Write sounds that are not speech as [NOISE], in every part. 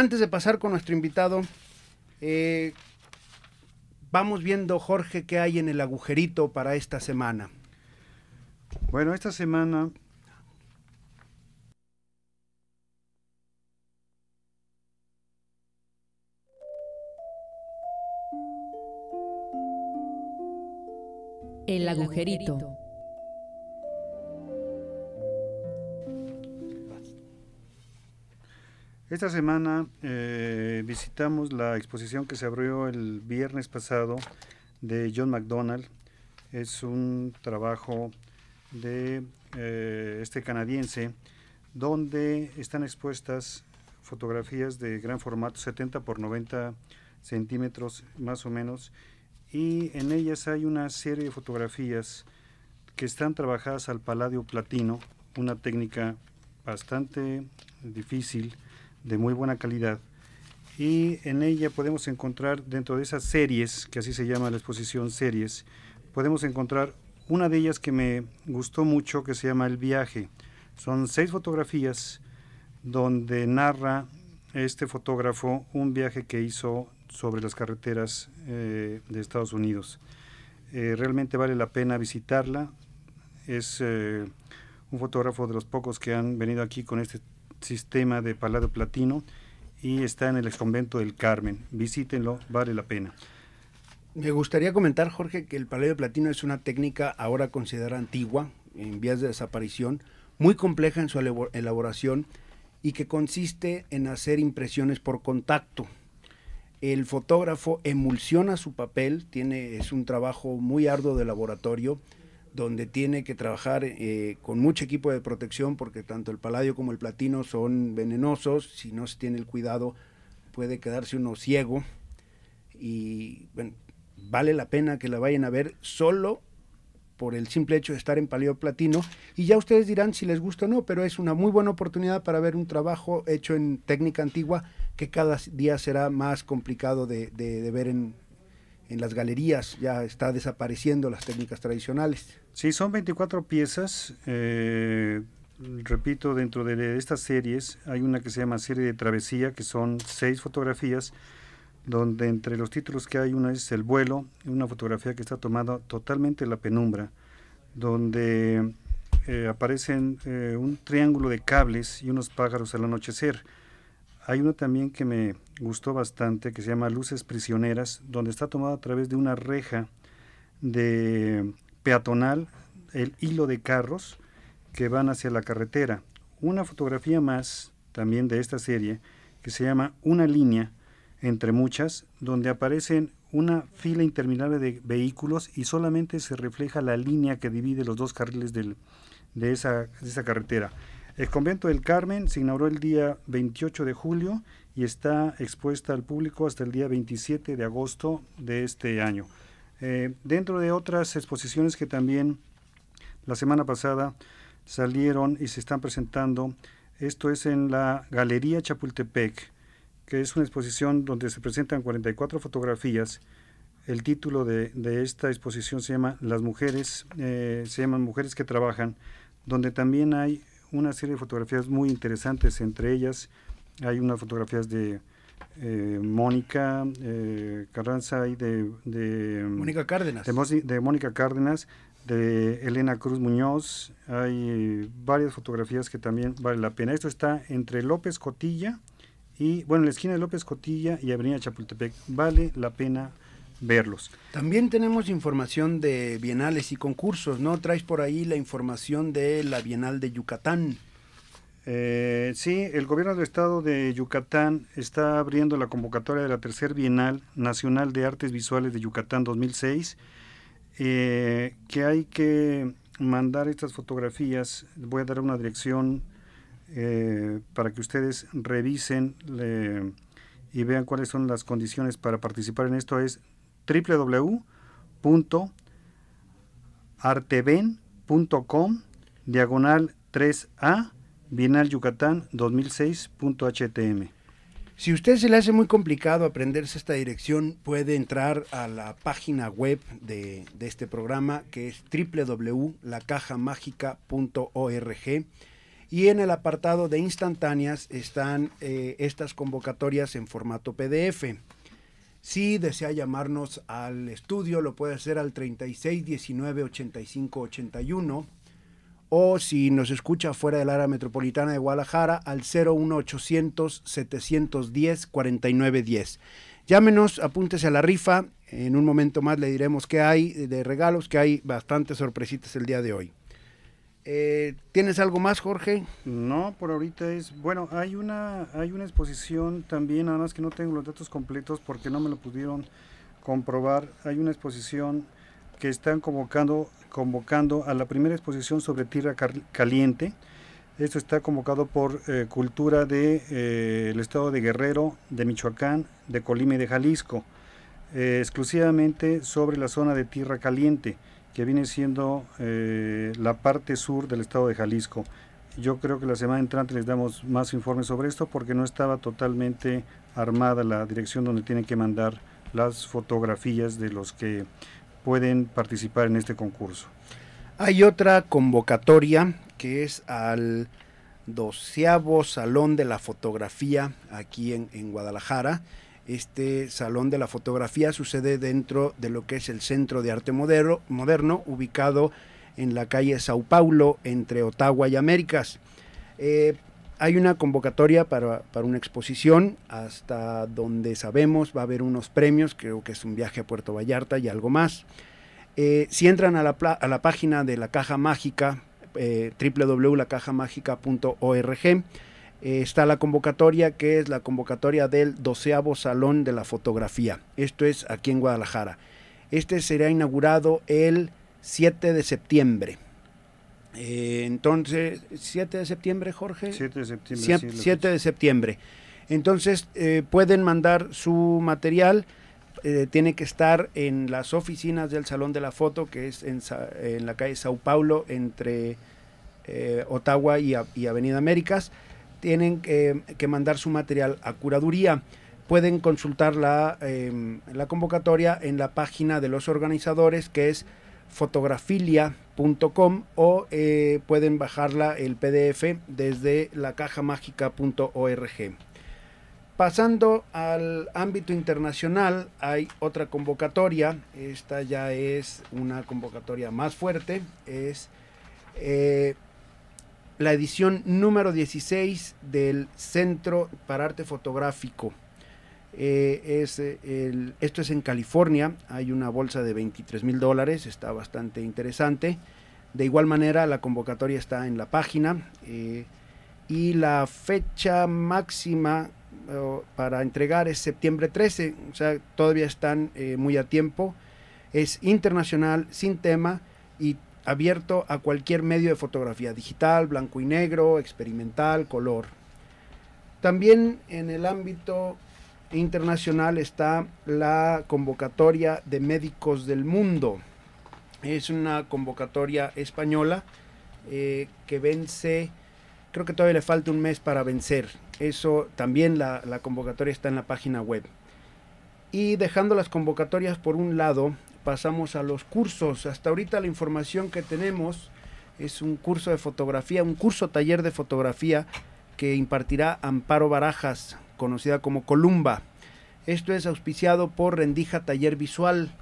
antes de pasar con nuestro invitado, eh, vamos viendo, Jorge, qué hay en el agujerito para esta semana. Bueno, esta semana El agujerito. Esta semana eh, visitamos la exposición que se abrió el viernes pasado de John McDonald. Es un trabajo de eh, este canadiense donde están expuestas fotografías de gran formato, 70 por 90 centímetros más o menos, y en ellas hay una serie de fotografías que están trabajadas al paladio platino, una técnica bastante difícil de muy buena calidad. Y en ella podemos encontrar, dentro de esas series, que así se llama la exposición series, podemos encontrar una de ellas que me gustó mucho, que se llama El viaje. Son seis fotografías donde narra este fotógrafo un viaje que hizo sobre las carreteras eh, de Estados Unidos. Eh, realmente vale la pena visitarla. Es eh, un fotógrafo de los pocos que han venido aquí con este sistema de Palado Platino y está en el exconvento del Carmen. Visítenlo, vale la pena. Me gustaría comentar, Jorge, que el Palado Platino es una técnica ahora considerada antigua, en vías de desaparición, muy compleja en su elaboración y que consiste en hacer impresiones por contacto. El fotógrafo emulsiona su papel, tiene, es un trabajo muy arduo de laboratorio, donde tiene que trabajar eh, con mucho equipo de protección porque tanto el paladio como el platino son venenosos, si no se tiene el cuidado puede quedarse uno ciego y vale la pena que la vayan a ver solo por el simple hecho de estar en paladio Platino y ya ustedes dirán si les gusta o no, pero es una muy buena oportunidad para ver un trabajo hecho en técnica antigua que cada día será más complicado de ver en, en las galerías, ya está desapareciendo las técnicas tradicionales. Sí, son 24 piezas. Eh, repito, dentro de estas series hay una que se llama serie de travesía, que son seis fotografías, donde entre los títulos que hay una es El vuelo, una fotografía que está tomada totalmente en la penumbra, donde eh, aparecen eh, un triángulo de cables y unos pájaros al anochecer. Hay una también que me gustó bastante que se llama Luces Prisioneras, donde está tomado a través de una reja de peatonal el hilo de carros que van hacia la carretera. Una fotografía más también de esta serie que se llama Una línea entre muchas, donde aparecen una fila interminable de vehículos y solamente se refleja la línea que divide los dos carriles de esa carretera. El convento del Carmen se inauguró el día 28 de julio y está expuesta al público hasta el día 27 de agosto de este año. Eh, dentro de otras exposiciones que también la semana pasada salieron y se están presentando, esto es en la Galería Chapultepec, que es una exposición donde se presentan 44 fotografías. El título de, esta exposición se llama Las mujeres, eh, se llaman Mujeres que Trabajan, donde también hay una serie de fotografías muy interesantes, entre ellas hay unas fotografías de eh, Mónica eh, Carranza y de, Mónica Cárdenas. De, de Mónica Cárdenas, de Elena Cruz Muñoz, hay varias fotografías que también vale la pena. Esto está entre López Cotilla y, bueno, en la esquina de López Cotilla y Avenida Chapultepec. Vale la pena también tenemos información de bienales y concursos, ¿no? Traes por ahí la información de la Bienal de Yucatán. Eh, sí, el gobierno del estado de Yucatán está abriendo la convocatoria de la tercer Bienal Nacional de Artes Visuales de Yucatán 2006, eh, que hay que mandar estas fotografías. Voy a dar una dirección eh, para que ustedes revisen y vean cuáles son las condiciones para participar en esto. Es www.arteven.com diagonal 3A Bienal Yucatán 2006.htm. Si usted se le hace muy complicado aprenderse esta dirección, puede entrar a la página web de, este programa que es www.lacajamagica.org y en el apartado de instantáneas están eh, estas convocatorias en formato PDF. Si desea llamarnos al estudio, lo puede hacer al 36 81. O si nos escucha fuera del área metropolitana de Guadalajara, al 01800 710 4910. Llámenos, apúntese a la rifa. En un momento más le diremos qué hay de regalos, que hay bastantes sorpresitas el día de hoy. Eh, ¿Tienes algo más, Jorge? No, por ahorita es. Bueno, hay una, hay una exposición también, nada más que no tengo los datos completos porque no me lo pudieron comprobar. Hay una exposición que están convocando, convocando a la primera exposición sobre tierra caliente. Esto está convocado por eh, Cultura del de, eh, el Estado de Guerrero, de Michoacán, de Colima y de Jalisco, exclusivamente sobre la zona de tierra caliente que viene siendo eh, la parte sur del estado de Jalisco. Yo creo que la semana entrante les damos más informes sobre esto porque no estaba totalmente armada la dirección donde tienen que mandar las fotografías de los que pueden participar en este concurso. Hay otra convocatoria que es al doceavo Salón de la Fotografía aquí en, en Guadalajara este Salón de la Fotografía sucede dentro de lo que es el Centro de Arte Moderno, moderno ubicado en la calle Sao Paulo, entre Ottawa y Américas. Eh, hay una convocatoria para, una exposición, hasta donde sabemos va a haber unos premios, creo que es un viaje a Puerto Vallarta y algo más. Eh, si entran a la, a la, página de la Caja Mágica, eh, www.lacajamágica.org, eh, está la convocatoria, que es la convocatoria del doceavo Salón de la Fotografía. Esto es aquí en Guadalajara. Este será inaugurado el 7 de septiembre. Eh, entonces, 7 de septiembre, Jorge. 7 de septiembre. 7 de septiembre. Entonces, eh, pueden mandar su material. tiene que estar en las oficinas del Salón de la Foto, que es en, la calle Sao Paulo, entre Ottawa y Avenida Américas tienen que, mandar su material a curaduría. Pueden consultar em, la, convocatoria en la página de los organizadores que es fotografilia.com o eh, pueden bajarla el PDF desde mágica.org. Pasando al ámbito internacional, hay otra convocatoria. Esta ya es una convocatoria más fuerte. Es eh, la edición número 16 del Centro para Arte Fotográfico. Eh, es eh, esto es en California, hay una bolsa de 23 mil dólares, está bastante interesante. De igual manera, la convocatoria está en la página eh, y la fecha máxima para entregar es septiembre 13, o sea, todavía están muy a tiempo. Es internacional, sin tema y abierto a cualquier medio de fotografía, digital, blanco y negro, experimental, color. También en el ámbito internacional está la convocatoria de médicos del mundo. Es una convocatoria española eh, que vence, creo que todavía le falta un mes para vencer. Eso también la, la convocatoria está en la página web. Y dejando las convocatorias por un lado, pasamos a los cursos. Hasta ahorita la información que tenemos es un curso de fotografía, un curso taller de fotografía que impartirá Amparo Barajas, conocida como Columba. Esto es auspiciado por Rendija Taller Visual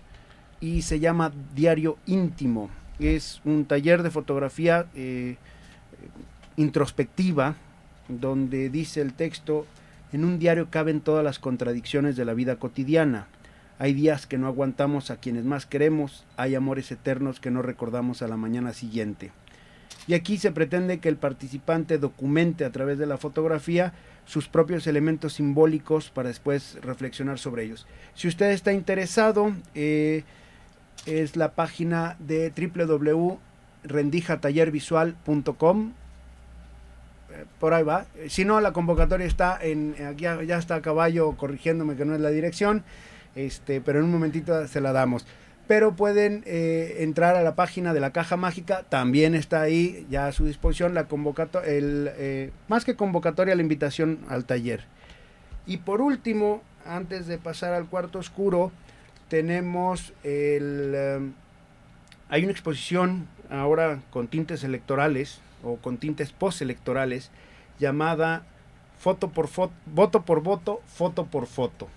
y se llama Diario Íntimo. Es un taller de fotografía eh, introspectiva donde dice el texto, en un diario caben todas las contradicciones de la vida cotidiana. Hay días que no aguantamos a quienes más queremos, hay amores eternos que no recordamos a la mañana siguiente. Y aquí se pretende que el participante documente a través de la fotografía sus propios elementos simbólicos para después reflexionar sobre ellos. Si usted está interesado, eh, es la página de www.rendijatallervisual.com eh, Por ahí va. Eh, si no, la convocatoria está en. Aquí ya está a caballo corrigiéndome que no es la dirección este, pero en un momentito se la damos. Pero pueden eh, entrar a la página de la Caja Mágica, también está ahí ya a su disposición la eh, más que convocatoria, la invitación al taller. Y por último, antes de pasar al cuarto oscuro, tenemos el... Eh, hay una exposición ahora con tintes electorales o con tintes postelectorales llamada foto por foto, voto por voto, foto por foto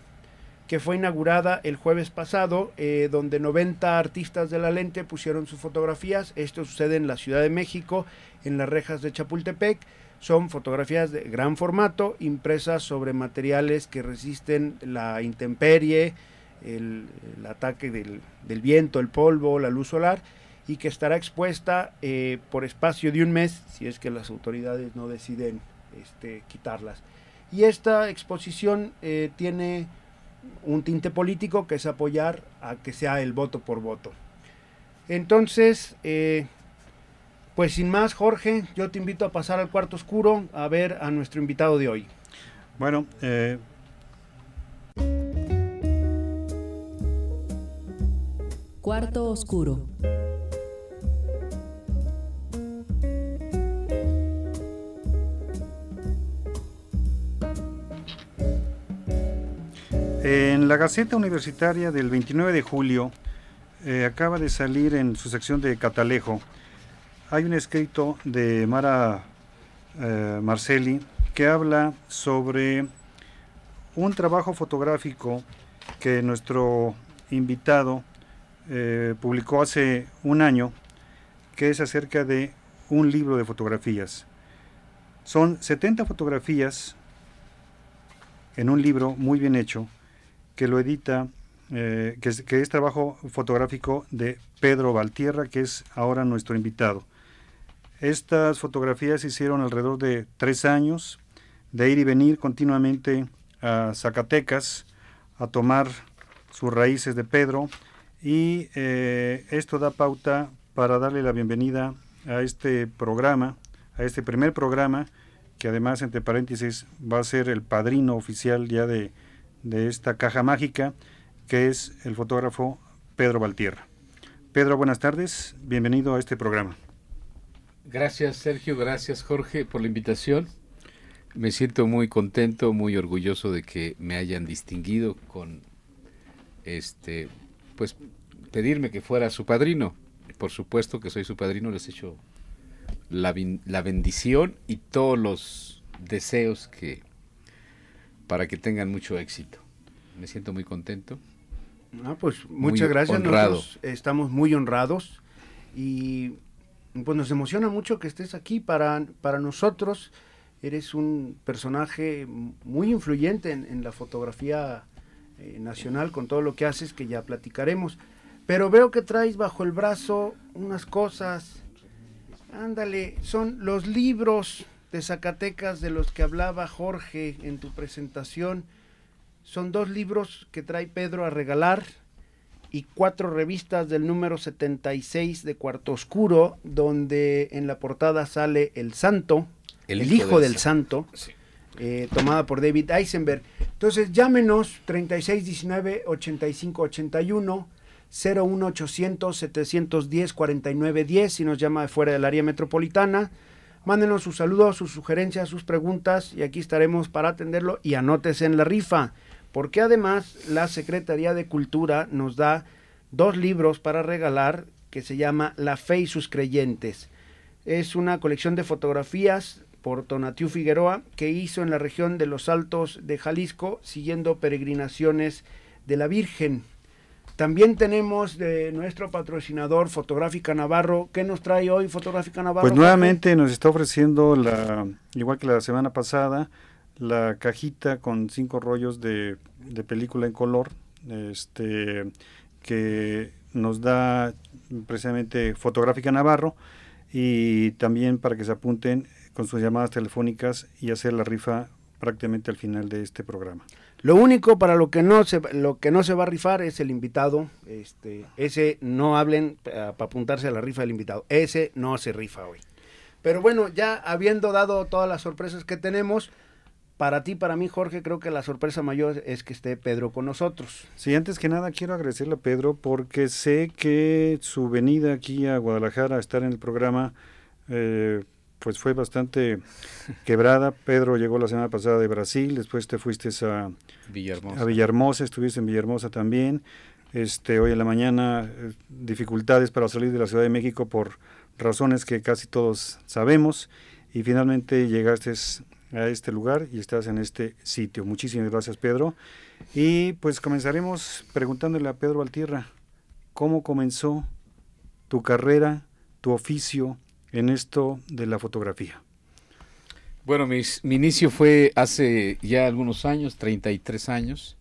que fue inaugurada el jueves pasado, eh, donde 90 artistas de la lente pusieron sus fotografías. Esto sucede en la Ciudad de México, en las rejas de Chapultepec. Son fotografías de gran formato, impresas sobre materiales que resisten la intemperie, el, ataque del, viento, el polvo, la luz solar, y que estará expuesta eh, por espacio de un mes, si es que las autoridades no deciden este, quitarlas. Y esta exposición eh, tiene un tinte político que es apoyar a que sea el voto por voto. Entonces, eh, pues sin más, Jorge, yo te invito a pasar al cuarto oscuro a ver a nuestro invitado de hoy. Bueno, eh, cuarto oscuro. En la Gaceta Universitaria del 29 de julio eh, acaba de salir en su sección de Catalejo. Hay un escrito de Mara eh, Marcelli que habla sobre un trabajo fotográfico que nuestro invitado eh, publicó hace un año, que es acerca de un libro de fotografías. Son 70 fotografías en un libro muy bien hecho que lo edita, eh, que, es, trabajo fotográfico de Pedro Valtierra, que es ahora nuestro invitado. Estas fotografías se hicieron alrededor de tres años de ir y venir continuamente a Zacatecas a tomar sus raíces de Pedro y eh, esto da pauta para darle la bienvenida a este programa, a este primer programa, que además, entre paréntesis, va a ser el padrino oficial ya de de esta caja mágica, que es el fotógrafo Pedro Valtierra. Pedro, buenas tardes, bienvenido a este programa. Gracias Sergio, gracias Jorge por la invitación. Me siento muy contento, muy orgulloso de que me hayan distinguido con este pues pedirme que fuera su padrino. Por supuesto que soy su padrino, les he la, la bendición y todos los deseos que para que tengan mucho éxito. Me siento muy contento. Ah, pues muchas gracias. estamos muy honrados y pues nos emociona mucho que estés aquí para, para nosotros. Eres un personaje muy influyente en, la fotografía eh, nacional con todo lo que haces que ya platicaremos. Pero veo que traes bajo el brazo unas cosas. Ándale, son los libros de Zacatecas de los que hablaba Jorge en tu presentación. Son dos libros que trae Pedro a regalar y cuatro revistas del número 76 de Cuarto Oscuro, donde en la portada sale El Santo, El, Hijo, del, Santo, eh, tomada por David Eisenberg. Entonces llámenos 3619-8581. 01800 710 4910 si nos llama de fuera del área metropolitana Mándenos sus saludos, sus sugerencias, sus preguntas y aquí estaremos para atenderlo y anótese en la rifa, porque además la Secretaría de Cultura nos da dos libros para regalar que se llama La fe y sus creyentes. Es una colección de fotografías por Tonatiu Figueroa que hizo en la región de los Altos de Jalisco siguiendo peregrinaciones de la Virgen. También tenemos de nuestro patrocinador Fotográfica Navarro. ¿Qué nos trae hoy Fotográfica Navarro? Pues nuevamente nos está ofreciendo, la, igual que la semana pasada, la cajita con cinco rollos de, película en color, este, que nos da precisamente Fotográfica Navarro y también para que se apunten con sus llamadas telefónicas y hacer la rifa prácticamente al final de este programa. Lo único para lo que no se, lo que no se va a rifar es el invitado. Este, ese no hablen eh, para apuntarse a la rifa del invitado. Ese no se rifa hoy. Pero bueno, ya habiendo dado todas las sorpresas que tenemos, para ti, para mí, Jorge, creo que la sorpresa mayor es que esté Pedro con nosotros. Sí, antes que nada quiero agradecerle a Pedro porque sé que su venida aquí a Guadalajara a estar en el programa eh, pues fue bastante quebrada. Pedro llegó la semana pasada de Brasil, después te fuiste a Villahermosa, a estuviste en Villahermosa también. Este, hoy en la mañana eh, dificultades para salir de la Ciudad de México por razones que casi todos sabemos y finalmente llegaste a este lugar y estás en este sitio. Muchísimas gracias Pedro. Y pues comenzaremos preguntándole a Pedro Altierra, ¿cómo comenzó tu carrera, tu oficio, en esto de la fotografía? Bueno, mi inicio fue hace ya algunos años, 33 años.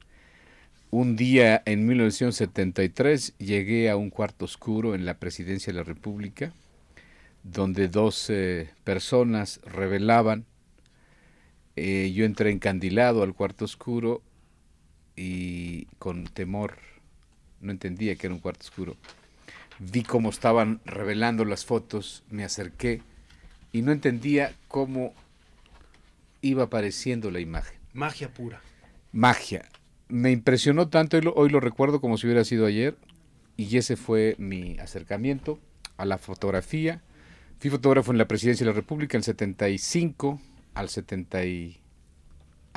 Un día en 1973 llegué a un cuarto oscuro en la presidencia de la República, donde dos eh, personas revelaban. Eh, yo entré encandilado al cuarto oscuro y con temor, no entendía que era un cuarto oscuro vi cómo estaban revelando las fotos, me acerqué y no entendía cómo iba apareciendo la imagen. Magia pura. Magia. Me impresionó tanto, hoy lo recuerdo como si hubiera sido ayer, y ese fue mi acercamiento a la fotografía. Fui fotógrafo en la presidencia de la República en 75 al,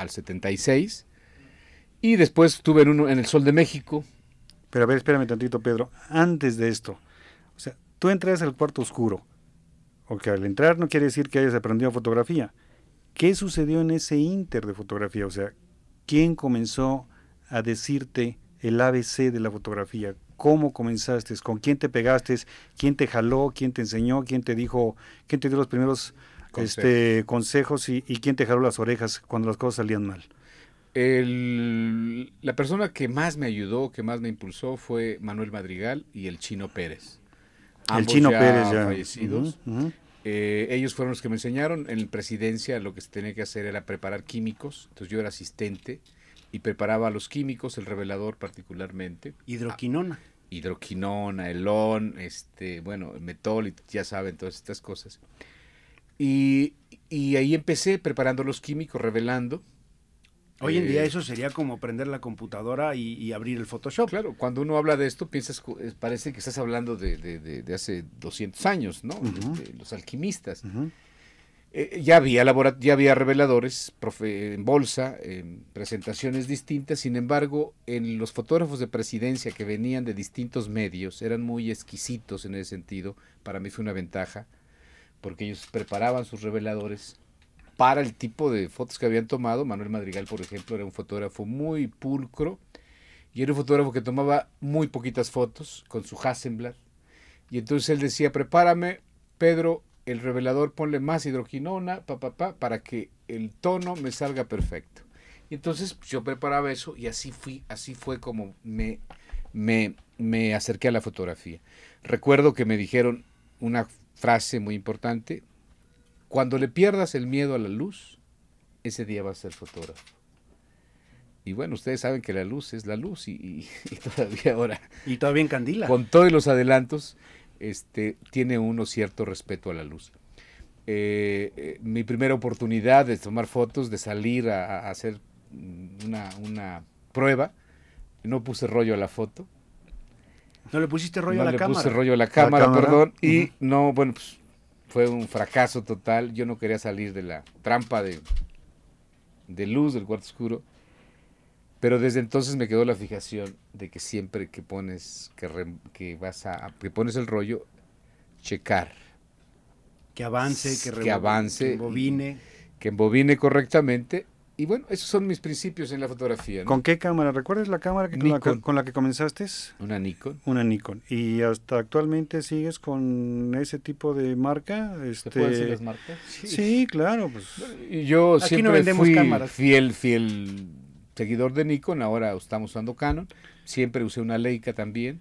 al 76, y después estuve uno, en el Sol de México, pero a ver, espérame tantito, Pedro. Antes de esto, o sea, tú entras al cuarto oscuro, o que al entrar no quiere decir que hayas aprendido fotografía. ¿Qué sucedió en ese inter de fotografía? O sea, ¿quién comenzó a decirte el ABC de la fotografía? ¿Cómo comenzaste? ¿Con quién te pegaste? ¿Quién te jaló? ¿Quién te enseñó? ¿Quién te dijo? ¿Quién te dio los primeros consejos, este, consejos y, y quién te jaló las orejas cuando las cosas salían mal? la persona que más me ayudó, que más me impulsó fue Manuel Madrigal y el Chino Pérez. el Chino ya Pérez Fallecidos. Eh, ellos fueron los que me enseñaron. En presidencia lo que se tenía que hacer era preparar químicos. Entonces yo era asistente y preparaba los químicos, el revelador particularmente. Hidroquinona. Ah, hidroquinona, elón, este, bueno, metol, ya saben, todas estas cosas. Y, y ahí empecé preparando los químicos, revelando Hoy en día eh, eso sería como prender la computadora y, abrir el Photoshop. Claro, cuando uno habla de esto, piensas, eh, parece que estás hablando de, hace 200 años, ¿no? los alquimistas. Eh, ya, había ya había reveladores en bolsa, en presentaciones distintas, sin embargo, en los fotógrafos de presidencia que venían de distintos medios, eran muy exquisitos en ese sentido, para mí fue una ventaja, porque ellos preparaban sus reveladores para el tipo de fotos que habían tomado. Manuel Madrigal, por ejemplo, era un fotógrafo muy pulcro y era un fotógrafo que tomaba muy poquitas fotos con su Hasselblad. Y entonces él decía, prepárame, Pedro, el revelador, ponle más hidroquinona, pa, pa, para que el tono me salga perfecto. Y entonces pues, yo preparaba eso y así fui, así fue como me, me, me acerqué a la fotografía. Recuerdo que me dijeron una frase muy importante, cuando le pierdas el miedo a la luz, ese día vas a ser fotógrafo. Y bueno, ustedes saben que la luz es la luz [LAUGHS] y, todavía ahora. Y todavía en candila. Con todos los adelantos, este, tiene uno cierto respeto a la luz. Eh, eh, mi primera oportunidad de tomar fotos, de salir a, hacer una, prueba, no puse rollo a la foto. No le pusiste rollo a la cámara. No le puse rollo a la cámara, perdón. Y no, bueno, pues fue un fracaso total. Yo no quería salir de la trampa de, de luz del cuarto oscuro. Pero desde entonces me quedó la fijación de que siempre que pones, que, vas a, que pones el rollo, checar. Que avance, que, que avance, que embobine. Que embobine correctamente y bueno, esos son mis principios en la fotografía. ¿Con qué cámara? ¿Recuerdas la cámara que, con, la, que comenzaste? Una Nikon. Una Nikon. ¿Y hasta actualmente sigues con ese tipo de marca? Este, pueden marcas? Sí, claro. Pues. Yo siempre fui fiel, fiel seguidor de Nikon. Ahora estamos usando Canon. Siempre usé una Leica también.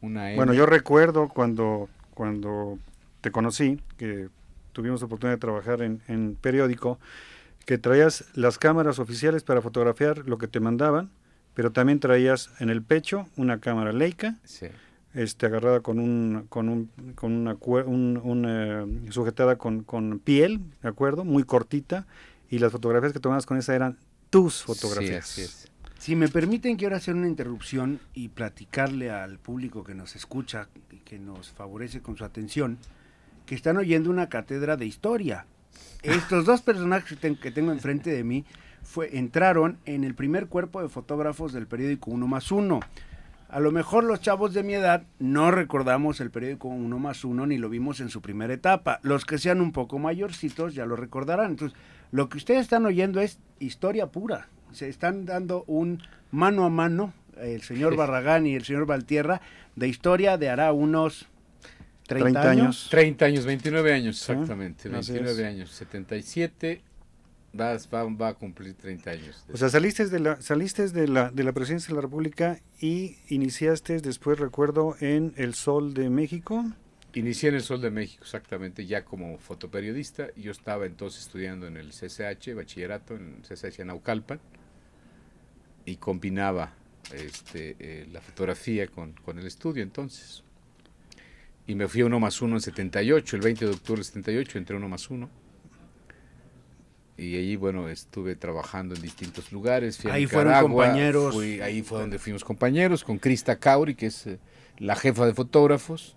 bueno, yo recuerdo cuando, cuando te conocí, que tuvimos la oportunidad de trabajar en periódico que traías las cámaras oficiales para fotografiar lo que te mandaban, pero también traías en el pecho una cámara Leica, sí. este, agarrada con un, con un, una, eh, sujetada con, piel, ¿de acuerdo? Muy cortita, y las fotografías que tomabas con esa eran tus fotografías. Sí, Si me permiten, quiero hacer una interrupción y platicarle al público que nos escucha, que nos favorece con su atención, que están oyendo una cátedra de historia estos dos personajes que tengo enfrente de mí fue, entraron en el primer cuerpo de fotógrafos del periódico Uno más Uno. A lo mejor los chavos de mi edad no recordamos el periódico Uno más Uno ni lo vimos en su primera etapa. Los que sean un poco mayorcitos ya lo recordarán. Entonces, lo que ustedes están oyendo es historia pura. Se están dando un mano a mano el señor Barragán y el señor Valtierra de historia de hará unos ¿30, años? 30 años, 29 años, exactamente. 29 años, 77. Vas, va, a cumplir 30 años. O sea, saliste, de la, saliste de, la, de la presidencia de la República y iniciaste después, recuerdo, en El Sol de México. Inicié en El Sol de México, exactamente, ya como fotoperiodista. Yo estaba entonces estudiando en el CCH, bachillerato, en CCH en Naucalpan, y combinaba este, eh, la fotografía con, con el estudio entonces y me fui a uno más uno en 78, el 20 de octubre de 78 entré a 1 más uno Y allí, bueno, estuve trabajando en distintos lugares. ahí fueron compañeros. ahí fue donde fuimos compañeros, con Krista Cauri, que es eh, la jefa de fotógrafos,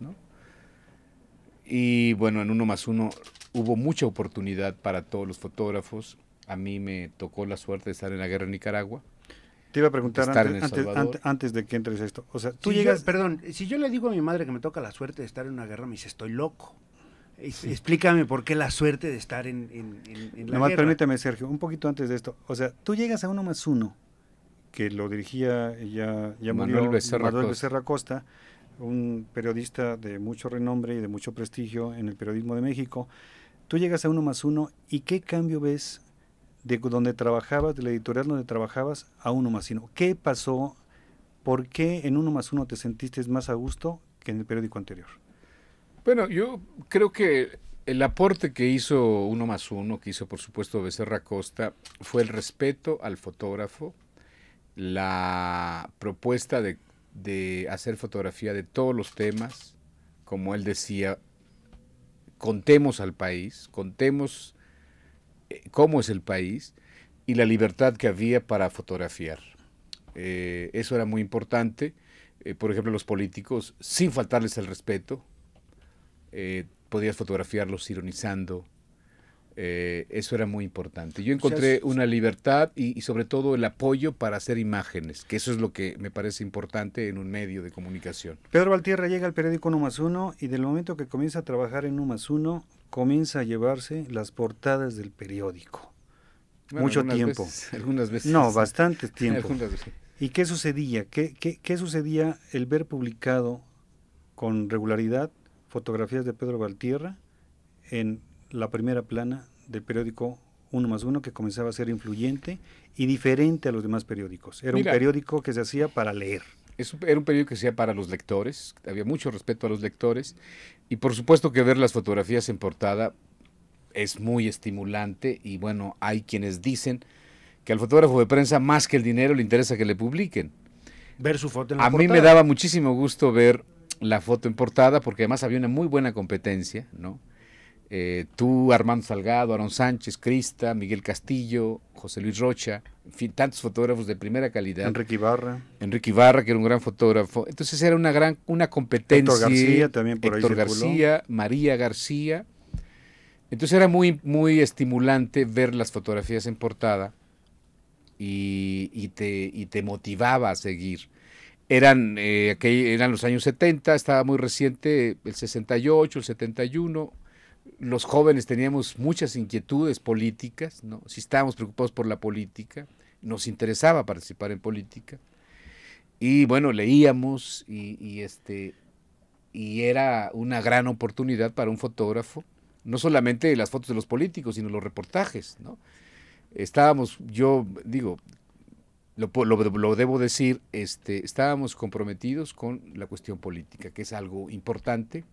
Y bueno, en uno más uno hubo mucha oportunidad para todos los fotógrafos. A mí me tocó la suerte de estar en la guerra en Nicaragua. Te iba a preguntar antes, de que entres a esto. O sea, tú llegas. perdón, si yo le digo a mi madre que me toca la suerte de estar en una guerra, me dice, estoy loco. Explícame por qué la suerte de estar en, en, en, Nomás guerra. permíteme, Sergio, un poquito antes de esto. O sea, tú llegas a uno más uno, que lo dirigía ya, ya Manuel, murió, Manuel Becerra Costa, un periodista de mucho renombre y de mucho prestigio en el periodismo de México. Tú llegas a uno más uno, ¿y qué cambio ves de donde trabajabas, de la editorial donde trabajabas, a uno más uno. ¿Qué pasó? ¿Por qué en uno más uno te sentiste más a gusto que en el periódico anterior? Bueno, yo creo que el aporte que hizo uno más uno, que hizo por supuesto Becerra Costa, fue el respeto al fotógrafo, la propuesta de, de hacer fotografía de todos los temas, como él decía, contemos al país, contemos cómo es el país y la libertad que había para fotografiar. Eh, eso era muy importante. Eh, por ejemplo, los políticos, sin faltarles el respeto, eh, podías fotografiarlos ironizando. Eh, eso era muy importante. Yo encontré una libertad y, sobre todo el apoyo para hacer imágenes, que eso es lo que me parece importante en un medio de comunicación. Pedro Valtierra llega al periódico Numas Uno y del momento que comienza a trabajar en Numas Uno, comienza a llevarse las portadas del periódico. Mucho tiempo. [LAUGHS] algunas veces. No, bastante [LAUGHS] tiempo. ¿Y qué sucedía? ¿Qué, sucedía el ver publicado con regularidad fotografías de Pedro Valtierra en la primera plana del periódico Uno más Uno, que comenzaba a ser influyente y diferente a los demás periódicos? Era un periódico que se hacía para leer era un periódico que se hacía para los lectores, había mucho respeto a los lectores, y por supuesto que ver las fotografías en portada es muy estimulante, y bueno, hay quienes dicen que al fotógrafo de prensa más que el dinero le interesa que le publiquen. Ver su foto en la A mí me daba muchísimo gusto ver la foto en portada, porque además había una muy buena competencia, ¿no? Eh, tú, Armando Salgado, Aaron Sánchez, Crista, Miguel Castillo, José Luis Rocha, en fin, tantos fotógrafos de primera calidad. Enrique Ibarra. Enrique Ibarra, que era un gran fotógrafo. Entonces era una gran, una competencia. Héctor García también por Héctor García, María García. Entonces era muy, muy estimulante ver las fotografías en portada y, te, te, motivaba a seguir. Eran, eh, eran los años 70, estaba muy reciente el 68, el 71, los jóvenes teníamos muchas inquietudes políticas, ¿no? si estábamos preocupados por la política, nos interesaba participar en política, y bueno, leíamos y, este, y era una gran oportunidad para un fotógrafo, no solamente las fotos de los políticos, sino los reportajes. ¿no? Estábamos, yo digo, lo, lo, lo, debo decir, este, estábamos comprometidos con la cuestión política, que es algo importante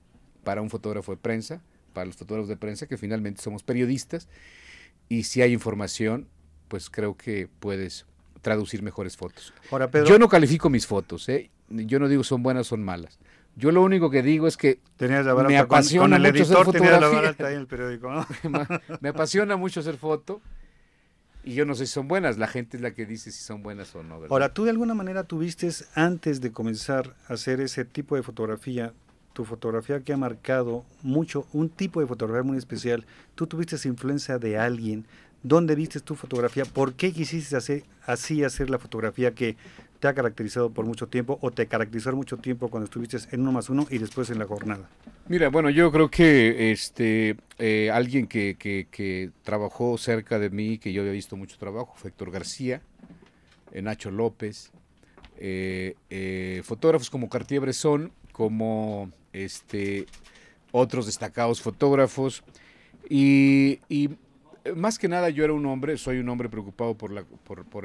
para un fotógrafo de prensa, para los fotógrafos de prensa, que finalmente somos periodistas, y si hay información, pues creo que puedes traducir mejores fotos. Ahora, yo no califico mis fotos, ¿eh? yo no digo son buenas o son malas. Yo lo único que digo es que me apasiona mucho hacer me apasiona mucho foto y yo no sé si son buenas. La gente es la que dice si son buenas o no. Ahora, tú de alguna manera tuviste antes de comenzar a hacer ese tipo de fotografía, tu fotografía que ha marcado mucho, un tipo de fotografía muy especial, tú tuviste esa influencia de alguien, ¿dónde viste tu fotografía? ¿Por qué quisiste hacer, así hacer la fotografía que te ha caracterizado por mucho tiempo o te caracterizó mucho tiempo cuando estuviste en uno más uno y después en la jornada? Mira, bueno, yo creo que este eh, alguien que, trabajó cerca de mí, que yo había visto mucho trabajo, fue Héctor García, eh, Nacho López, eh, fotógrafos como Cartier Bresson, como este, otros destacados fotógrafos. Y, eh, más que nada yo era un hombre, soy un hombre preocupado por,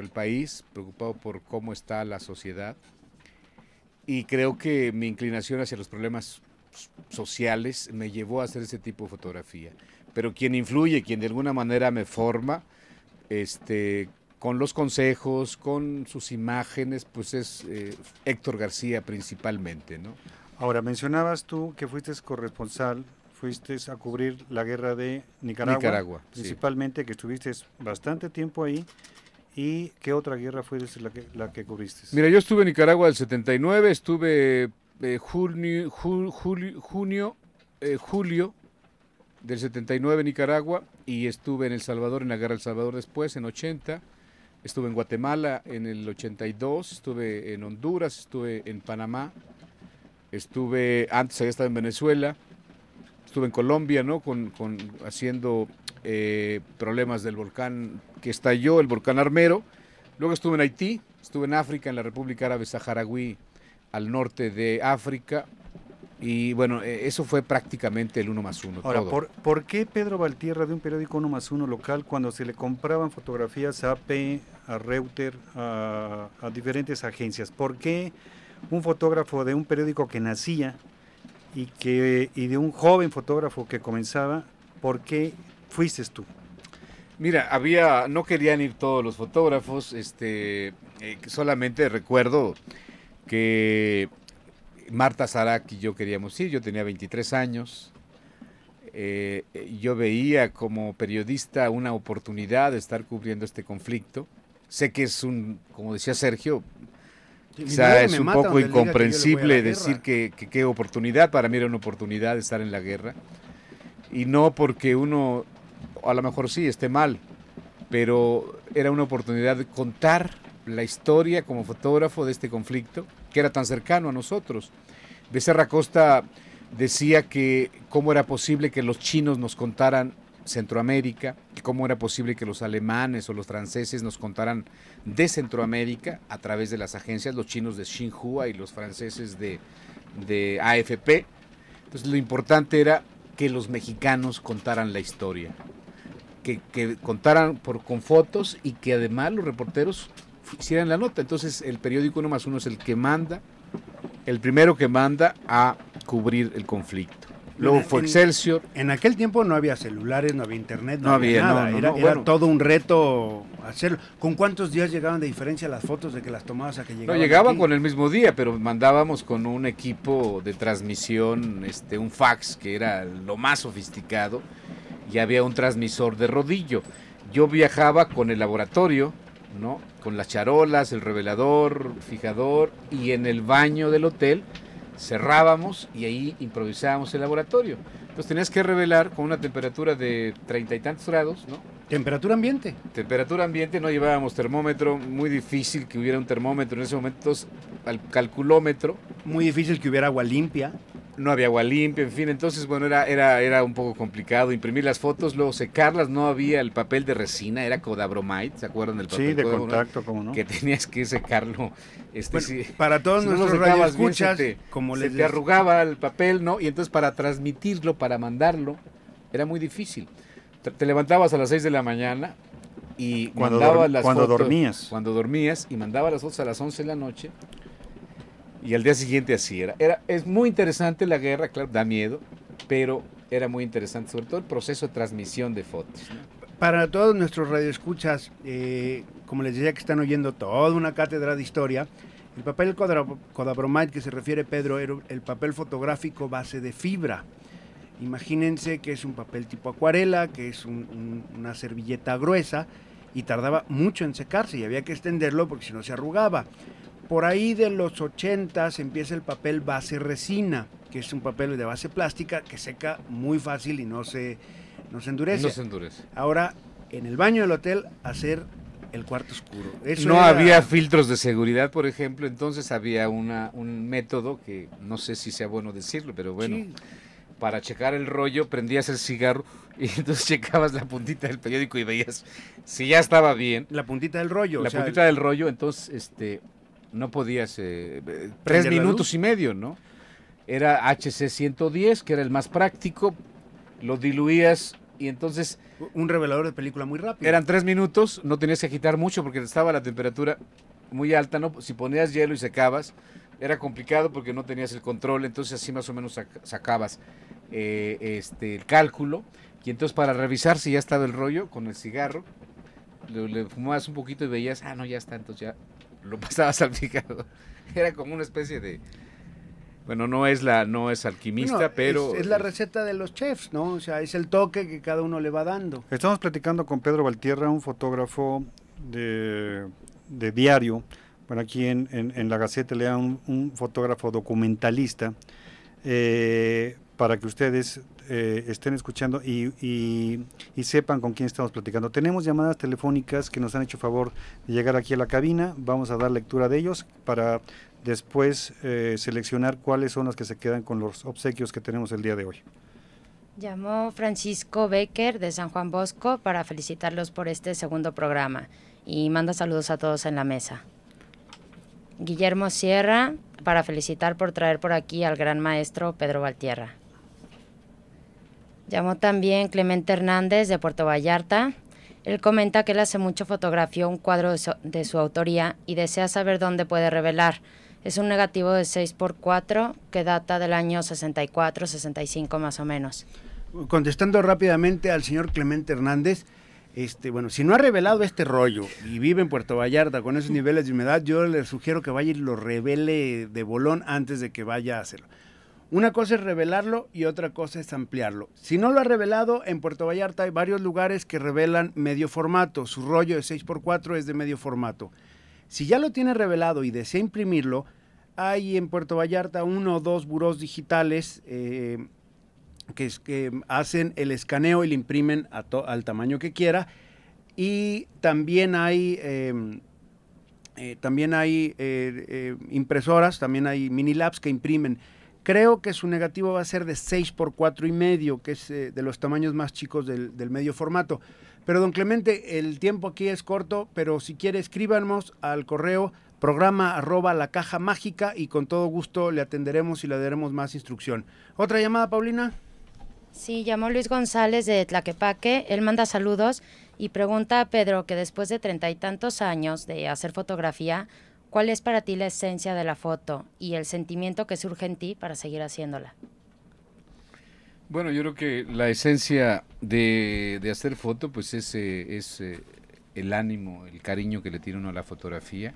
el país, preocupado por cómo está la sociedad. Y creo que mi inclinación hacia los problemas sociales me llevó a hacer ese tipo de fotografía. Pero quien influye, quien de alguna manera me forma, este, con los consejos, con sus imágenes, pues es eh, Héctor García principalmente, ¿no? Ahora, mencionabas tú que fuiste corresponsal, fuiste a cubrir la guerra de Nicaragua, principalmente, que estuviste bastante tiempo ahí. ¿Y qué otra guerra fue la que, cubriste? Mira, yo estuve en Nicaragua del 79, estuve eh, junio, julio, junio eh, julio del 79 en Nicaragua y estuve en El Salvador, en la guerra del Salvador después, en 80. Estuve en Guatemala en el 82, estuve en Honduras, estuve en Panamá estuve, antes había estado en Venezuela, estuve en Colombia, ¿no? Con, haciendo eh, problemas del volcán que estalló, el volcán Armero. Luego estuve en Haití, estuve en África, en la República Árabe Saharaui, al norte de África. Y bueno, e, eso fue prácticamente el uno más uno. Ahora, Por, qué Pedro Valtierra de un periódico uno más uno local cuando se le compraban fotografías a AP, a Reuter, a diferentes agencias? ¿Por qué un fotógrafo de un periódico que nacía y, que, de un joven fotógrafo que comenzaba, ¿por qué fuiste tú? Mira, había, no querían ir todos los fotógrafos, este, eh, solamente recuerdo que Marta Sarac y yo queríamos ir, yo tenía 23 años, eh, yo veía como periodista una oportunidad de estar cubriendo este conflicto, sé que es un, como decía Sergio, es un poco incomprensible decir que qué oportunidad, para mí era una oportunidad de estar en la guerra. Y no porque uno, a lo mejor sí, esté mal, pero era una oportunidad de contar la historia como fotógrafo de este conflicto, que era tan cercano a nosotros. Becerra Costa decía que cómo era posible que los chinos nos contaran Centroamérica, cómo era posible que los alemanes o los franceses nos contaran de Centroamérica a través de las agencias, los chinos de Xinhua y los franceses de, AFP. Entonces lo importante era que los mexicanos contaran la historia, que, contaran por, con fotos y que además los reporteros hicieran la nota. Entonces el periódico 1 más uno es el que manda, el primero que manda a cubrir el conflicto luego fue Excelsior. En aquel tiempo no había celulares, no había internet, no, había, nada. era, todo un reto hacerlo. ¿Con cuántos días llegaban de diferencia las fotos de que las tomabas a que llegaban? No, llegaban con el mismo día, pero mandábamos con un equipo de transmisión, este, un fax que era lo más sofisticado y había un transmisor de rodillo. Yo viajaba con el laboratorio, ¿no? Con las charolas, el revelador, fijador y en el baño del hotel cerrábamos y ahí improvisábamos el laboratorio. Entonces tenías que revelar con una temperatura de treinta y tantos grados, Temperatura ambiente. Temperatura ambiente, no llevábamos termómetro, muy difícil que hubiera un termómetro en ese momento, al calculómetro. Muy difícil que hubiera agua limpia no había agua limpia, en fin, entonces bueno, era, era, era un poco complicado imprimir las fotos, luego secarlas, no había el papel de resina, era codabromite, ¿se acuerdan del papel? Sí, de contacto, como no. Que tenías que secarlo. Este, para todos nosotros. nuestros no se te, como les arrugaba el papel, ¿no? Y entonces para transmitirlo, para mandarlo, era muy difícil. Te, levantabas a las 6 de la mañana y cuando mandabas las cuando dormías. Cuando dormías y mandabas las fotos a las 11 de la noche y al día siguiente así era. era. Es muy interesante la guerra, claro, da miedo, pero era muy interesante, sobre todo el proceso de transmisión de fotos. Para todos nuestros radioescuchas, eh, como les decía que están oyendo toda una cátedra de historia, el papel codabromite que se refiere Pedro era el papel fotográfico base de fibra. Imagínense que es un papel tipo acuarela, que es una servilleta gruesa y tardaba mucho en secarse y había que extenderlo porque si no se arrugaba. Por ahí de los 80 empieza el papel base resina, que es un papel de base plástica que seca muy fácil y no se, no endurece. Ahora, en el baño del hotel, hacer el cuarto oscuro. no había filtros de seguridad, por ejemplo, entonces había una, un método que no sé si sea bueno decirlo, pero bueno. Para checar el rollo, prendías el cigarro y [LAUGHS] entonces checabas la puntita del periódico y veías si ya estaba bien. La puntita del rollo. La puntita del rollo, entonces este, no podías. Eh, eh, tres minutos y medio, ¿no? Era HC 110, que era el más práctico. Lo diluías y entonces. Un revelador de película muy rápido. Eran tres minutos, no tenías que agitar mucho porque estaba la temperatura muy alta, ¿no? Si ponías hielo y secabas, era complicado porque no tenías el control, entonces así más o menos sacabas eh, este, el cálculo. Y entonces para revisar si ya estaba el rollo con el cigarro, le, fumabas un poquito y veías, ah, no, ya está, entonces ya lo pasaba [LAUGHS] salpicado. Era como una especie de... Bueno, no es la no es alquimista, pero es, la receta de los chefs, ¿no? O sea, es el toque que cada uno le va dando. Estamos platicando con Pedro Valtierra, un fotógrafo de, de diario. Bueno, aquí en, la Gaceta le da un fotógrafo documentalista eh, para que ustedes eh, estén escuchando y, y, sepan con quién estamos platicando. Tenemos llamadas telefónicas que nos han hecho favor de llegar aquí a la cabina. Vamos a dar lectura de ellos para después eh, seleccionar cuáles son las que se quedan con los obsequios que tenemos el día de hoy. Llamó Francisco Becker de San Juan Bosco para felicitarlos por este segundo programa y manda saludos a todos en la mesa. Guillermo Sierra para felicitar por traer por aquí al gran maestro Pedro Valtierra. Llamó también Clemente Hernández de Puerto Vallarta. Él comenta que él hace mucho fotografió un cuadro de su, de su autoría y desea saber dónde puede revelar. Es un negativo de 6x4 que data del año 64-65 más o menos. Contestando rápidamente al señor Clemente Hernández, este, bueno, si no ha revelado este rollo y vive en Puerto Vallarta con esos niveles de humedad, yo le sugiero que vaya y lo revele de bolón antes de que vaya a hacerlo. Una cosa es revelarlo y otra cosa es ampliarlo. Si no lo ha revelado, en Puerto Vallarta hay varios lugares que revelan medio formato. Su rollo de 6x4 es de medio formato. Si ya lo tiene revelado y desea imprimirlo, hay en Puerto Vallarta uno o dos burós digitales eh, que, es, que hacen el escaneo y le imprimen a al tamaño que quiera. Y también hay, em, eh, también hay eh, eh, impresoras, también hay mini labs que imprimen. Creo que su negativo va a ser de 6 por 4 y medio, que es de los tamaños más chicos del, del, medio formato. Pero don Clemente, el tiempo aquí es corto, pero si quiere escríbanos al correo programa arroba la caja mágica y con todo gusto le atenderemos y le daremos más instrucción. ¿Otra llamada, Paulina? Sí, llamó Luis González de Tlaquepaque. Él manda saludos y pregunta a Pedro que después de treinta y tantos años de hacer fotografía, ¿cuál es para ti la esencia de la foto y el sentimiento que surge en ti para seguir haciéndola? Bueno, yo creo que la esencia de, hacer foto pues es, eh, es eh, el ánimo, el cariño que le tiene uno a la fotografía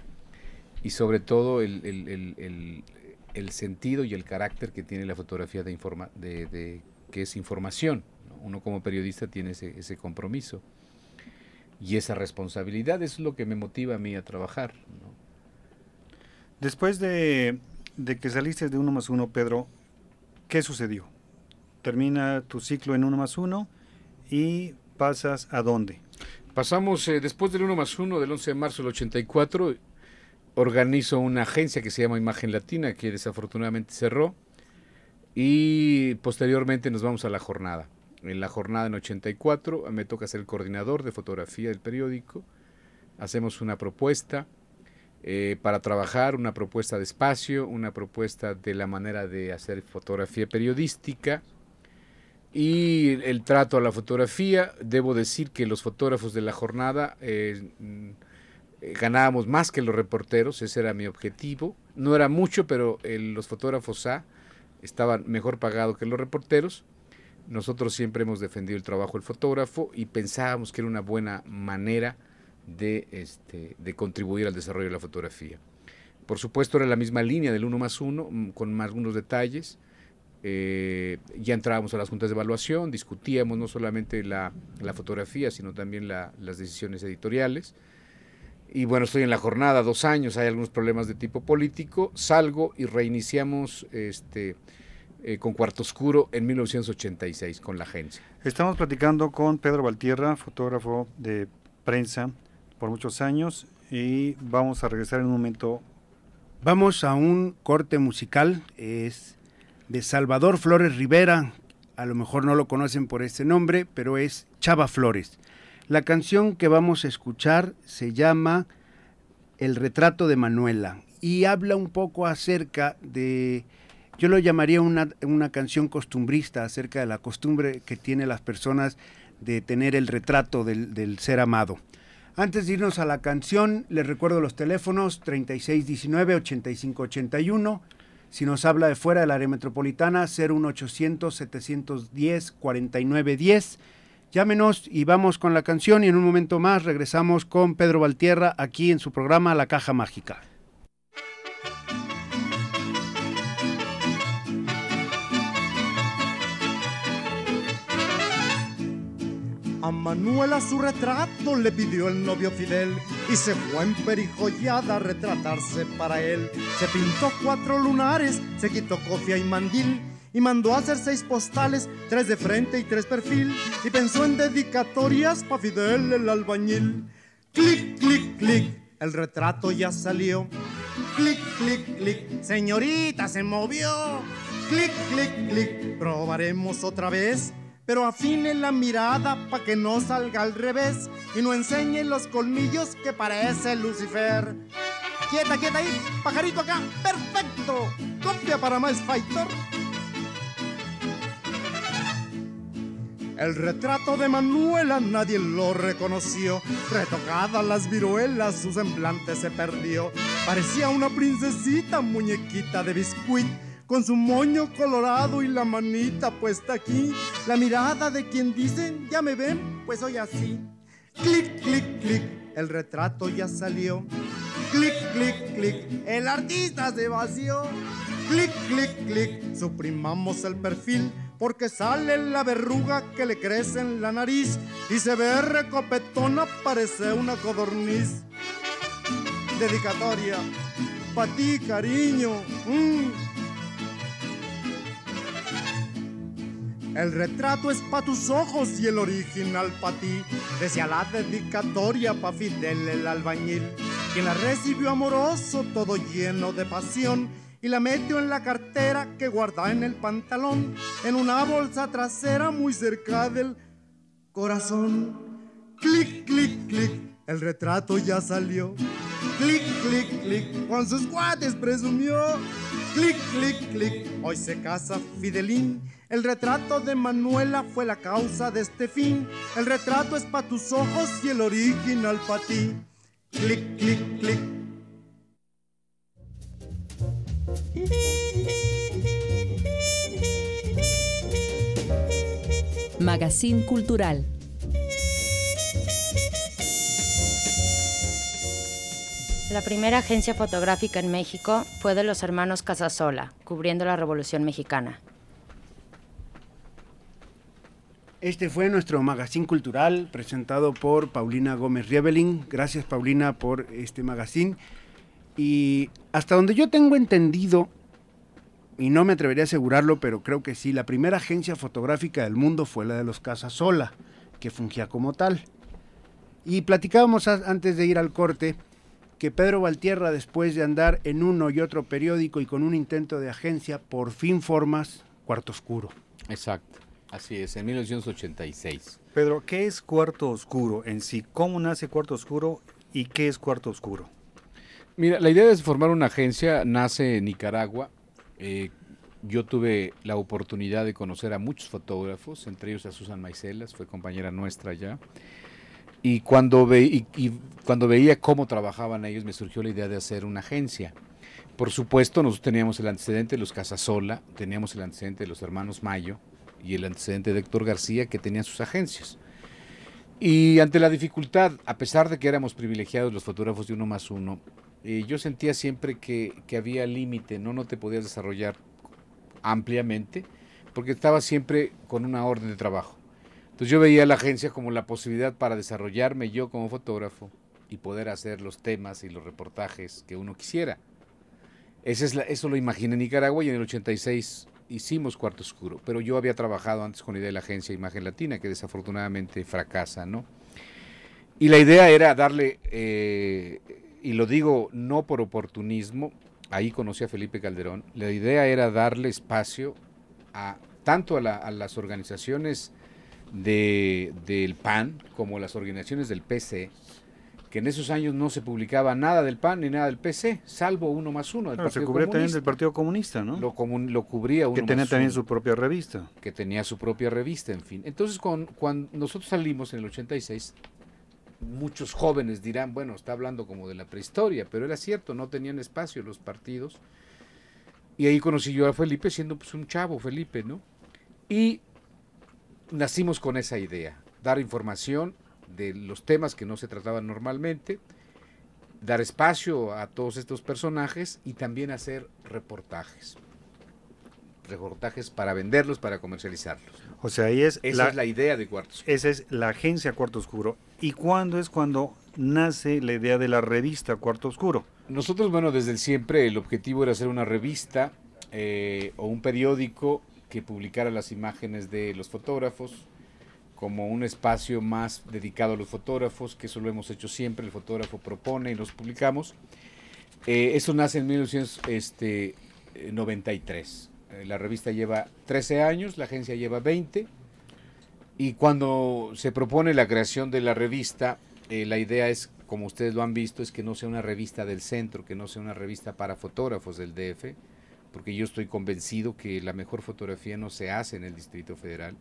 y sobre todo el, sentido y el carácter que tiene la fotografía de, informa de, de que es información. Uno como periodista tiene ese, compromiso. Y esa responsabilidad es lo que me motiva a mí a trabajar. Después de, que saliste de Uno más Uno, Pedro, ¿qué sucedió? Termina tu ciclo en Uno más Uno y pasas a dónde? Pasamos, eh, después del 1 más 1 del 11 de marzo del 84, organizo una agencia que se llama Imagen Latina, que desafortunadamente cerró. Y posteriormente nos vamos a la jornada. En la jornada en 84 me toca ser el coordinador de fotografía del periódico. Hacemos una propuesta eh, para trabajar, una propuesta de espacio, una propuesta de la manera de hacer fotografía periodística y el trato a la fotografía. Debo decir que los fotógrafos de la jornada eh, mm, ganábamos más que los reporteros, ese era mi objetivo. No era mucho, pero eh, los fotógrafos A estaban mejor pagados que los reporteros. Nosotros siempre hemos defendido el trabajo del fotógrafo y pensábamos que era una buena manera de, este, contribuir al desarrollo de la fotografía. Por supuesto era la misma línea del 1 más 1, mm, con más algunos detalles. Eh, ya entrábamos a las juntas de evaluación, discutíamos no solamente la, fotografía, sino también las decisiones editoriales y bueno, estoy en la jornada dos años, hay algunos problemas de tipo político, salgo y reiniciamos este, eh, con Cuarto Oscuro en 1986 con la agencia. Estamos platicando con Pedro Valtierra, fotógrafo de prensa por muchos años y vamos a regresar en un momento. Vamos a un corte musical, es de Salvador Flores Rivera, a lo mejor no lo conocen por ese nombre, pero es Chava Flores. La canción que vamos a escuchar se llama El retrato de Manuela y habla un poco acerca de, yo lo llamaría una, canción costumbrista, acerca de la costumbre que tienen las personas de tener el retrato del, del ser amado. Antes de irnos a la canción, les recuerdo los teléfonos 3619-8581. Si nos habla de fuera del área metropolitana, 01800-710-4910. Llámenos y vamos con la canción y en un momento más regresamos con Pedro Valtierra aquí en su programa La Caja Mágica. A Manuela su retrato le pidió el novio Fidel y se fue en perijollada a retratarse para él. Se pintó cuatro lunares, se quitó cofia y mandil y mandó a hacer seis postales, tres de frente y tres perfil, y pensó en dedicatorias pa' Fidel el albañil. Clic, clic, clic, el retrato ya salió. Clic, clic, clic, señorita se movió. Clic, clic, clic, probaremos otra vez. Pero afine la mirada pa' que no salga al revés y no enseñe los colmillos que parece Lucifer. Quieta, quieta ahí, pajarito acá, perfecto. Copia para más Fighter. El retrato de Manuela nadie lo reconoció. Retocadas las viruelas, su semblante se perdió. Parecía una princesita, muñequita de biscuit con su moño colorado y la manita puesta aquí, la mirada de quien dicen, ya me ven, pues soy así. Clic, clic, clic, el retrato ya salió. Clic, clic, clic, el artista se vació. Clic, clic, clic, suprimamos el perfil porque sale la verruga que le crece en la nariz y se ve recopetona, parece una codorniz. Dedicatoria, pa' ti, cariño. Mm. El retrato es pa' tus ojos y el original pa' ti. Decía la dedicatoria pa' Fidel el albañil, quien la recibió amoroso, todo lleno de pasión y la metió en la cartera que guardaba en el pantalón, en una bolsa trasera muy cerca del corazón. Clic, clic, clic, el retrato ya salió. Clic, clic, clic, con sus guates presumió. Clic, clic, clic, hoy se casa Fidelín. El retrato de Manuela fue la causa de este fin. El retrato es para tus ojos y el original para ti. Clic, clic, clic, Magazine Cultural. La primera agencia fotográfica en México fue de los hermanos Casasola, cubriendo la Revolución Mexicana. Este fue nuestro magazine cultural presentado por Paulina Gómez Riebeling Gracias Paulina por este magazine. Y hasta donde yo tengo entendido, y no me atrevería a asegurarlo, pero creo que sí, la primera agencia fotográfica del mundo fue la de los Casasola, que fungía como tal. Y platicábamos antes de ir al corte que Pedro Valtierra, después de andar en uno y otro periódico y con un intento de agencia, por fin formas Cuarto Oscuro. Exacto, así es, en 1986. Pedro, ¿qué es Cuarto Oscuro en sí? ¿Cómo nace Cuarto Oscuro y qué es Cuarto Oscuro? Mira, la idea de formar una agencia nace en Nicaragua. Eh, yo tuve la oportunidad de conocer a muchos fotógrafos, entre ellos a Susan Maicelas, fue compañera nuestra ya. Y cuando, y cuando veía cómo trabajaban ellos, me surgió la idea de hacer una agencia. Por supuesto, nosotros teníamos el antecedente de los Casasola, teníamos el antecedente de los hermanos Mayo y el antecedente de Héctor García, que tenían sus agencias. Y ante la dificultad, a pesar de que éramos privilegiados los fotógrafos de uno más uno, yo sentía siempre que, había límite, ¿no? no te podías desarrollar ampliamente, porque estaba siempre con una orden de trabajo. Entonces yo veía la agencia como la posibilidad para desarrollarme yo como fotógrafo y poder hacer los temas y los reportajes que uno quisiera. Eso, es eso lo imaginé en Nicaragua y en el 86 hicimos Cuarto Oscuro, pero yo había trabajado antes con la idea de la agencia Imagen Latina, que desafortunadamente fracasa, ¿no? Y la idea era darle eh, y lo digo no por oportunismo, ahí conocí a Felipe Calderón, la idea era darle espacio a tanto a, las organizaciones de, del PAN como a las organizaciones del PC, que en esos años no se publicaba nada del PAN ni nada del PC, salvo uno más uno. Del se cubría también del Partido Comunista, ¿no? Lo, comun, lo cubría uno Que tenía también su propia revista. Que tenía su propia revista, en fin. Entonces, cuando nosotros salimos en el 86, muchos jóvenes dirán, bueno, está hablando como de la prehistoria, pero era cierto, no tenían espacio los partidos. Y ahí conocí yo a Felipe siendo pues un chavo, Felipe, ¿no? Y nacimos con esa idea, dar información de los temas que no se trataban normalmente, dar espacio a todos estos personajes y también hacer reportajes reportajes para venderlos, para comercializarlos. O sea, ahí es... Esa la, es la idea de Cuarto Oscuro. Esa es la agencia Cuarto Oscuro. ¿Y cuándo es cuando nace la idea de la revista Cuarto Oscuro? Nosotros, bueno, desde siempre el objetivo era hacer una revista eh, o un periódico que publicara las imágenes de los fotógrafos como un espacio más dedicado a los fotógrafos, que eso lo hemos hecho siempre, el fotógrafo propone y los publicamos. Eh, eso nace en 1993. Eh, la revista lleva 13 años, la agencia lleva 20. Y cuando se propone la creación de la revista, eh, la idea es, como ustedes lo han visto, es que no sea una revista del centro, que no sea una revista para fotógrafos del DF, porque yo estoy convencido que la mejor fotografía no se hace en el Distrito Federal,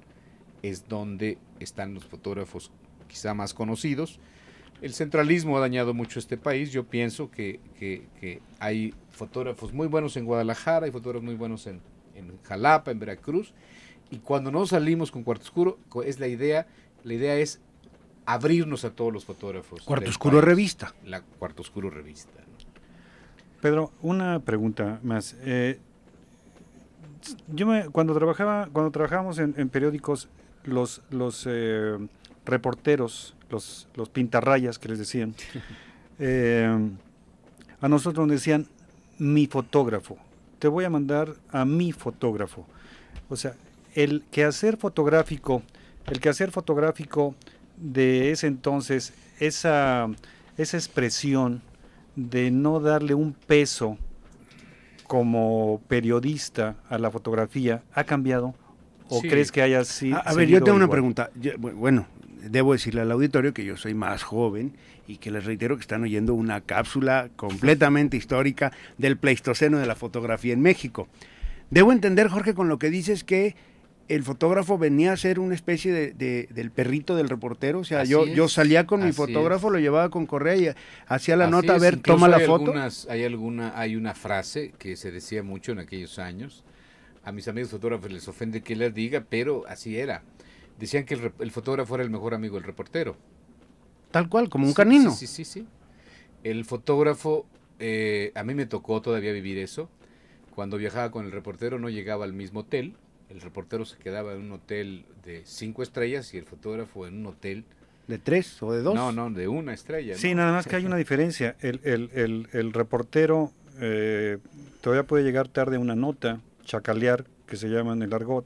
es donde están los fotógrafos quizá más conocidos. El centralismo ha dañado mucho este país. Yo pienso que, que hay fotógrafos muy buenos en Guadalajara, hay fotógrafos muy buenos en, en Jalapa, en Veracruz, y cuando no salimos con Cuarto Oscuro, es la idea, la idea es abrirnos a todos los fotógrafos. Cuarto Oscuro Revista. La Cuarto Oscuro Revista. Pedro, una pregunta más. Eh, yo me, cuando trabajaba, cuando trabajábamos en, periódicos, los, los eh, reporteros, los, los pintarrayas que les decían, [LAUGHS] eh, a nosotros nos decían mi fotógrafo te voy a mandar a mi fotógrafo. O sea, el quehacer fotográfico, el quehacer fotográfico de ese entonces, esa, esa expresión de no darle un peso como periodista a la fotografía, ¿ha cambiado? ¿O crees que haya sido? A, ver, yo tengo una pregunta. bueno, debo decirle al auditorio que yo soy más joven y que les reitero que están oyendo una cápsula completamente histórica del Pleistoceno de la fotografía en México. Debo entender, Jorge, con lo que dices que el fotógrafo venía a ser una especie de, del perrito del reportero. O sea, yo, yo salía con mi fotógrafo, lo llevaba con correa y hacía la nota, a ver, toma la foto. hay, alguna, hay una frase que se decía mucho en aquellos años. A mis amigos fotógrafos les ofende que les diga, pero así era decían que el, el, fotógrafo era el mejor amigo del reportero. Tal cual, como un canino. Sí, sí, sí, El fotógrafo, eh, a mí me tocó todavía vivir eso. Cuando viajaba con el reportero no llegaba al mismo hotel. El reportero se quedaba en un hotel de cinco estrellas y el fotógrafo en un hotel ¿De tres o de dos? No, no, de una estrella. Sí, nada más que hay una diferencia. El, reportero eh, todavía puede llegar tarde a una nota, chacalear, que se llama en el argot,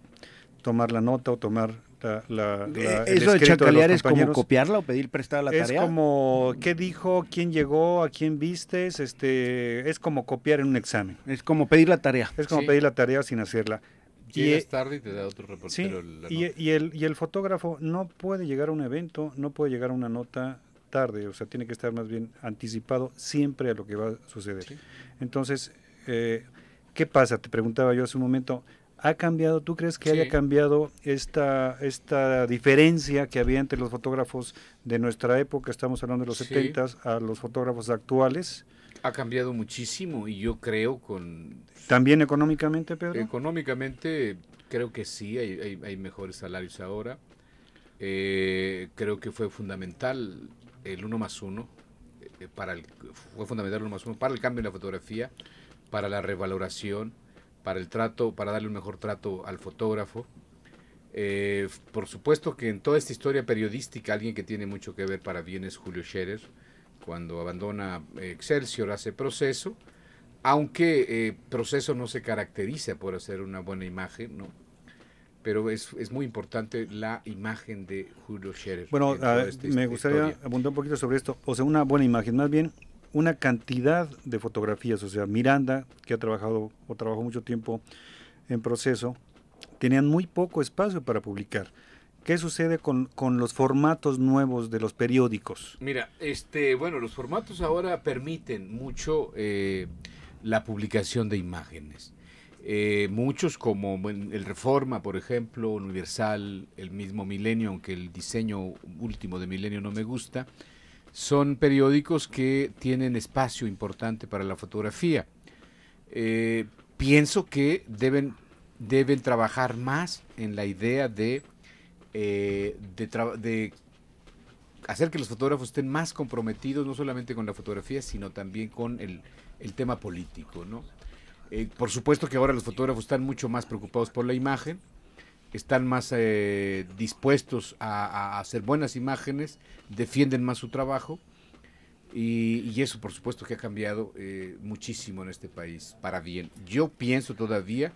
tomar la nota o tomar eh, ¿Eso de chacalear es como copiarla o pedir prestada la tarea? Es como, ¿qué dijo? ¿Quién llegó? ¿A quién vistes? Este, es como copiar en un examen. Es como pedir la tarea. Es como pedir la tarea sin hacerla. Llegas y, eh, tarde y te da otro reportero. Y, el, fotógrafo no puede llegar a un evento, no puede llegar a una nota tarde, o sea, tiene que estar más bien anticipado siempre a lo que va a suceder. Entonces, eh, ¿qué pasa? Te preguntaba yo hace un momento, ¿Ha cambiado, tú crees que haya cambiado esta, esta diferencia que había entre los fotógrafos de nuestra época, estamos hablando de los 70 a los fotógrafos actuales? Ha cambiado muchísimo y yo creo con... ¿También económicamente, Pedro? Económicamente creo que sí, hay, hay, mejores salarios ahora. Eh, creo que fue fundamental el uno más uno, eh, para el, fue fundamental el uno más uno para el cambio en la fotografía, para la revaloración para el trato, para darle un mejor trato al fotógrafo. Eh, por supuesto que en toda esta historia periodística, alguien que tiene mucho que ver para bien es Julio Scherer, cuando abandona eh, Excelsior hace proceso, aunque eh, proceso no se caracteriza por hacer una buena imagen, ¿no? Pero es, muy importante la imagen de Julio Scherer. Bueno, me gustaría apuntar abundar un poquito sobre esto. O sea, una buena imagen, más bien una cantidad de fotografías. O sea, Miranda, que ha trabajado o trabajó mucho tiempo en proceso, tenían muy poco espacio para publicar. ¿Qué sucede con, los formatos nuevos de los periódicos? Mira, este, bueno, los formatos ahora permiten mucho eh, la publicación de imágenes. Eh, muchos como el Reforma, por ejemplo, Universal, el mismo Milenio, aunque el diseño último de Milenio no me gusta, son periódicos que tienen espacio importante para la fotografía. Eh, pienso que deben, deben trabajar más en la idea de, eh, de, hacer que los fotógrafos estén más comprometidos no solamente con la fotografía, sino también con el, tema político. Eh, por supuesto que ahora los fotógrafos están mucho más preocupados por la imagen, están más eh, dispuestos a, hacer buenas imágenes, defienden más su trabajo y, eso por supuesto que ha cambiado eh, muchísimo en este país, para bien. Yo pienso todavía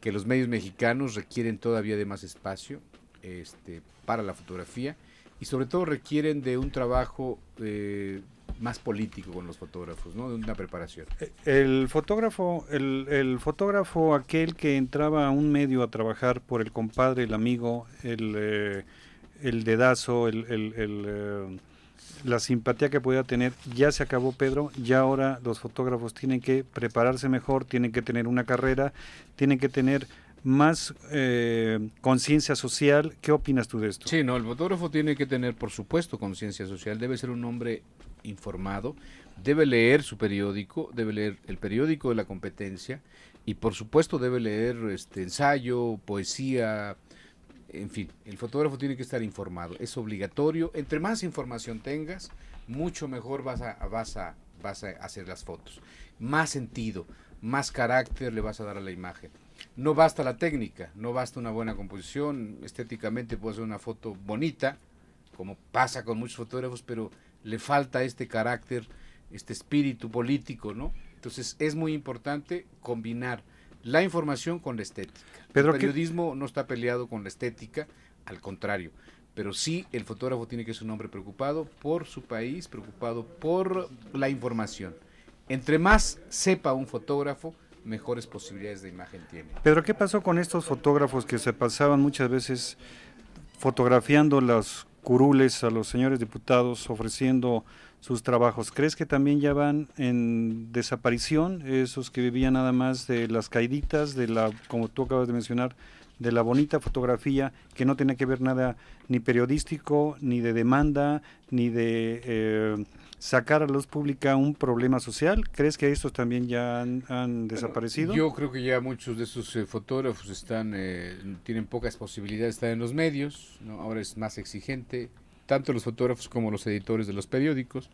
que los medios mexicanos requieren todavía de más espacio este, para la fotografía y sobre todo requieren de un trabajo eh, más político con los fotógrafos, ¿no? De una preparación. Eh, el fotógrafo, el, fotógrafo, aquel que entraba a un medio a trabajar por el compadre, el amigo, el, eh, dedazo, el, eh, la simpatía que podía tener, ya se acabó Pedro, ya ahora los fotógrafos tienen que prepararse mejor, tienen que tener una carrera, tienen que tener más conciencia social. ¿Qué opinas tú de esto? Sí, no, el fotógrafo tiene que tener, por supuesto, conciencia social. Debe ser un hombre informado, debe leer su periódico, debe leer el periódico de la competencia y por supuesto debe leer este ensayo, poesía, en fin, el fotógrafo tiene que estar informado, es obligatorio, entre más información tengas, mucho mejor vas a, vas a, vas a hacer las fotos, más sentido, más carácter le vas a dar a la imagen. No basta la técnica, no basta una buena composición, estéticamente puedes hacer una foto bonita, como pasa con muchos fotógrafos, pero le falta este carácter, este espíritu político, ¿no? Entonces es muy importante combinar la información con la estética. Pedro, el periodismo no está peleado con la estética, al contrario. Pero sí, el fotógrafo tiene que ser un hombre preocupado por su país, preocupado por la información. Entre más sepa un fotógrafo, mejores posibilidades de imagen tiene. Pedro, ¿qué pasó con estos fotógrafos que se pasaban muchas veces fotografiando las curules a los señores diputados ofreciendo sus trabajos. ¿Crees que también ya van en desaparición esos que vivían nada más de las caiditas, de la, como tú acabas de mencionar, de la bonita fotografía que no tenía que ver nada ni periodístico, ni de demanda, ni de eh, sacar a la luz pública un problema social? ¿Crees que estos también ya han, desaparecido? yo creo que ya muchos de esos eh, fotógrafos están eh, tienen pocas posibilidades de estar en los medios, ¿no? ahora es más exigente, tanto los fotógrafos como los editores de los periódicos.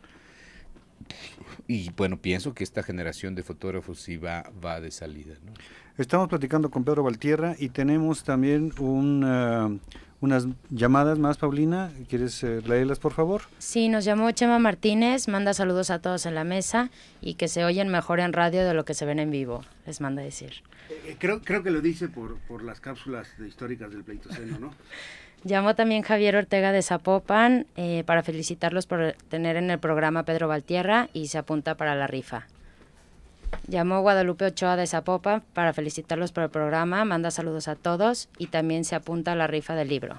Y bueno, pienso que esta generación de fotógrafos sí va, va de salida. ¿no? Estamos platicando con Pedro Valtierra y tenemos también eh, unas llamadas más, Paulina. ¿Quieres eh, leerlas, por favor? Sí, nos llamó Chema Martínez, manda saludos a todos en la mesa y que se oyen mejor en radio de lo que se ven en vivo, les manda decir. Eh, creo, creo que lo dice por, por las cápsulas de históricas del Pleitoceno, ¿no? [LAUGHS] Llamó también Javier Ortega de Zapopan para felicitarlos por tener en el programa Pedro Valtierra y se apunta para la rifa. Llamó Guadalupe Ochoa de Zapopan para felicitarlos por el programa, manda saludos a todos y también se apunta a la rifa del libro.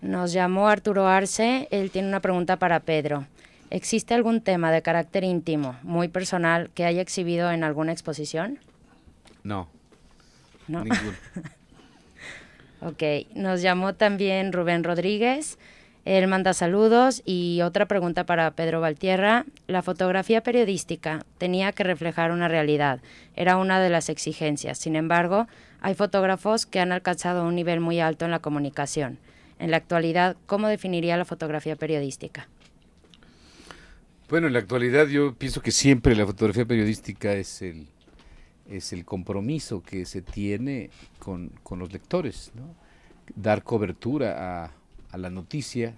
Nos llamó Arturo Arce, él tiene una pregunta para Pedro. ¿Existe algún tema de carácter íntimo, muy personal, que haya exhibido en alguna exposición? No. No. [LAUGHS] ok, nos llamó también Rubén Rodríguez. Él manda saludos y otra pregunta para Pedro Valtierra. La fotografía periodística tenía que reflejar una realidad, era una de las exigencias. Sin embargo, hay fotógrafos que han alcanzado un nivel muy alto en la comunicación. En la actualidad, ¿cómo definiría la fotografía periodística? Bueno, en la actualidad yo pienso que siempre la fotografía periodística es el, es el compromiso que se tiene con, con los lectores, dar cobertura a a la noticia,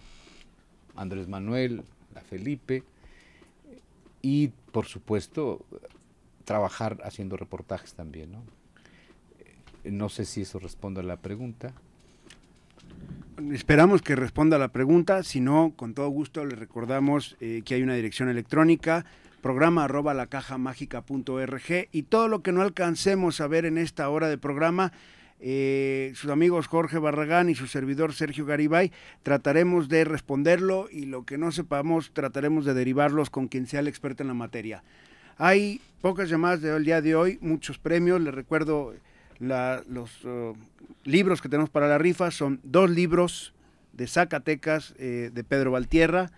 Andrés Manuel, a Felipe, y por supuesto trabajar haciendo reportajes también. No, eh, sé si eso responde a la pregunta. Esperamos que responda a la pregunta, si no, con todo gusto le recordamos eh, que hay una dirección electrónica, programa arroba la caja mágica punto y todo lo que no alcancemos a ver en esta hora de programa eh, sus amigos Jorge Barragán y su servidor Sergio Garibay, trataremos de responderlo y lo que no sepamos trataremos de derivarlos con quien sea el experto en la materia. Hay pocas llamadas del día de hoy, muchos premios, les recuerdo los uh, libros que tenemos para la rifa, son dos libros de Zacatecas eh, de Pedro Valtierra,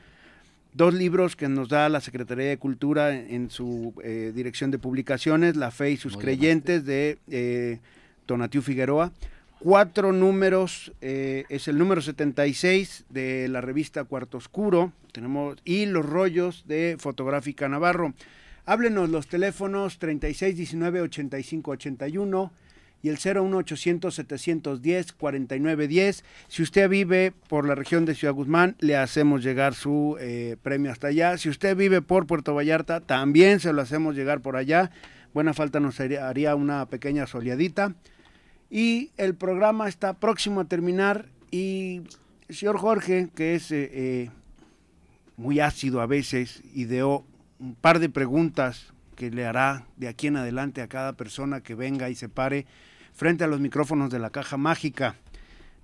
dos libros que nos da la Secretaría de Cultura en, su eh, dirección de publicaciones, La Fe y sus Creyentes de... Tonatiu Figueroa. Cuatro números, eh, es el número 76 de la revista Cuarto Oscuro, tenemos, y los rollos de Fotográfica Navarro. Háblenos los teléfonos 3619-8581 y el 01800-710-4910. Si usted vive por la región de Ciudad Guzmán, le hacemos llegar su eh, premio hasta allá. Si usted vive por Puerto Vallarta, también se lo hacemos llegar por allá. Buena falta nos haría una pequeña soleadita. Y el programa está próximo a terminar y el señor Jorge, que es eh, eh, muy ácido a veces, ideó un par de preguntas que le hará de aquí en adelante a cada persona que venga y se pare frente a los micrófonos de la caja mágica.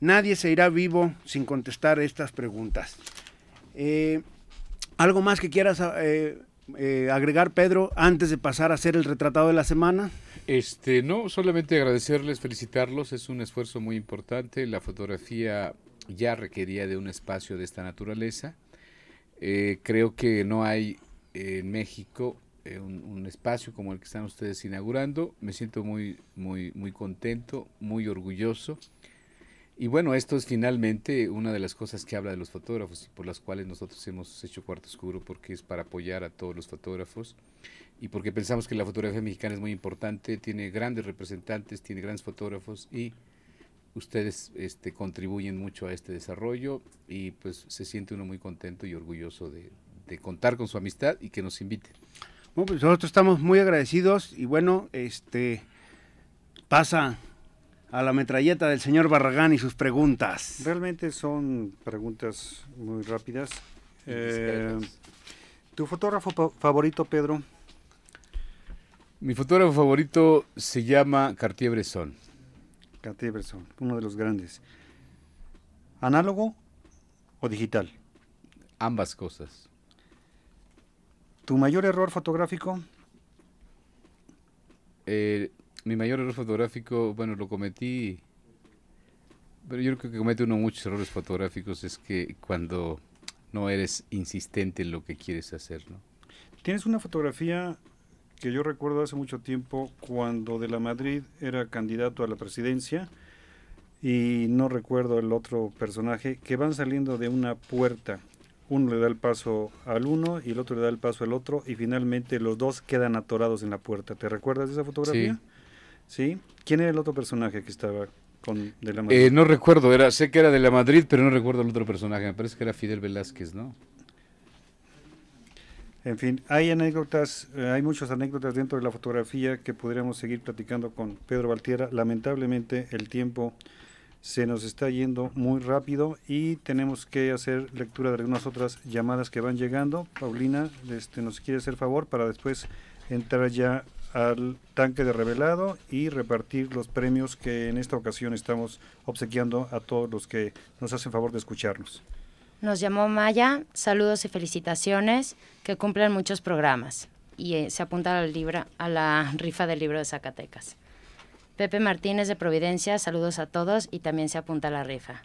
Nadie se irá vivo sin contestar estas preguntas. Eh, ¿Algo más que quieras eh, agregar, Pedro, antes de pasar a ser el retratado de la semana? Este, no, solamente agradecerles, felicitarlos, es un esfuerzo muy importante. La fotografía ya requería de un espacio de esta naturaleza. Eh, creo que no hay en México eh, un, un, espacio como el que están ustedes inaugurando. Me siento muy, muy, muy contento, muy orgulloso. Y bueno, esto es finalmente una de las cosas que habla de los fotógrafos y por las cuales nosotros hemos hecho Cuarto Oscuro porque es para apoyar a todos los fotógrafos y porque pensamos que la fotografía mexicana es muy importante, tiene grandes representantes, tiene grandes fotógrafos y ustedes este, contribuyen mucho a este desarrollo y pues se siente uno muy contento y orgulloso de, contar con su amistad y que nos invite Bueno, pues nosotros estamos muy agradecidos y bueno, este pasa a la metralleta del señor Barragán y sus preguntas. Realmente son preguntas muy rápidas. Eh, ¿Tu fotógrafo favorito, Pedro? Mi fotógrafo favorito se llama Cartier-Bresson. Cartier-Bresson, uno de los grandes. ¿Análogo o digital? Ambas cosas. ¿Tu mayor error fotográfico? Eh, mi mayor error fotográfico, bueno, lo cometí, pero yo creo que comete uno muchos errores fotográficos es que cuando no eres insistente en lo que quieres hacer, ¿no? Tienes una fotografía que yo recuerdo hace mucho tiempo cuando de la Madrid era candidato a la presidencia y no recuerdo el otro personaje que van saliendo de una puerta. Uno le da el paso al uno y el otro le da el paso al otro y finalmente los dos quedan atorados en la puerta. ¿Te recuerdas de esa fotografía? ¿Sí? ¿Quién era el otro personaje que estaba con De la Madrid? Eh, no recuerdo, era, sé que era De la Madrid, pero no recuerdo el otro personaje. Me parece que era Fidel Velázquez, ¿no? En fin, hay anécdotas, eh, hay muchas anécdotas dentro de la fotografía que podríamos seguir platicando con Pedro Valtiera. Lamentablemente el tiempo se nos está yendo muy rápido y tenemos que hacer lectura de algunas otras llamadas que van llegando. Paulina, este, nos quiere hacer favor para después entrar ya al tanque de revelado y repartir los premios que en esta ocasión estamos obsequiando a todos los que nos hacen favor de escucharnos. Nos llamó Maya, saludos y felicitaciones, que cumplen muchos programas y eh, se apunta al libro a la rifa del libro de Zacatecas. Pepe Martínez de Providencia, saludos a todos y también se apunta a la rifa.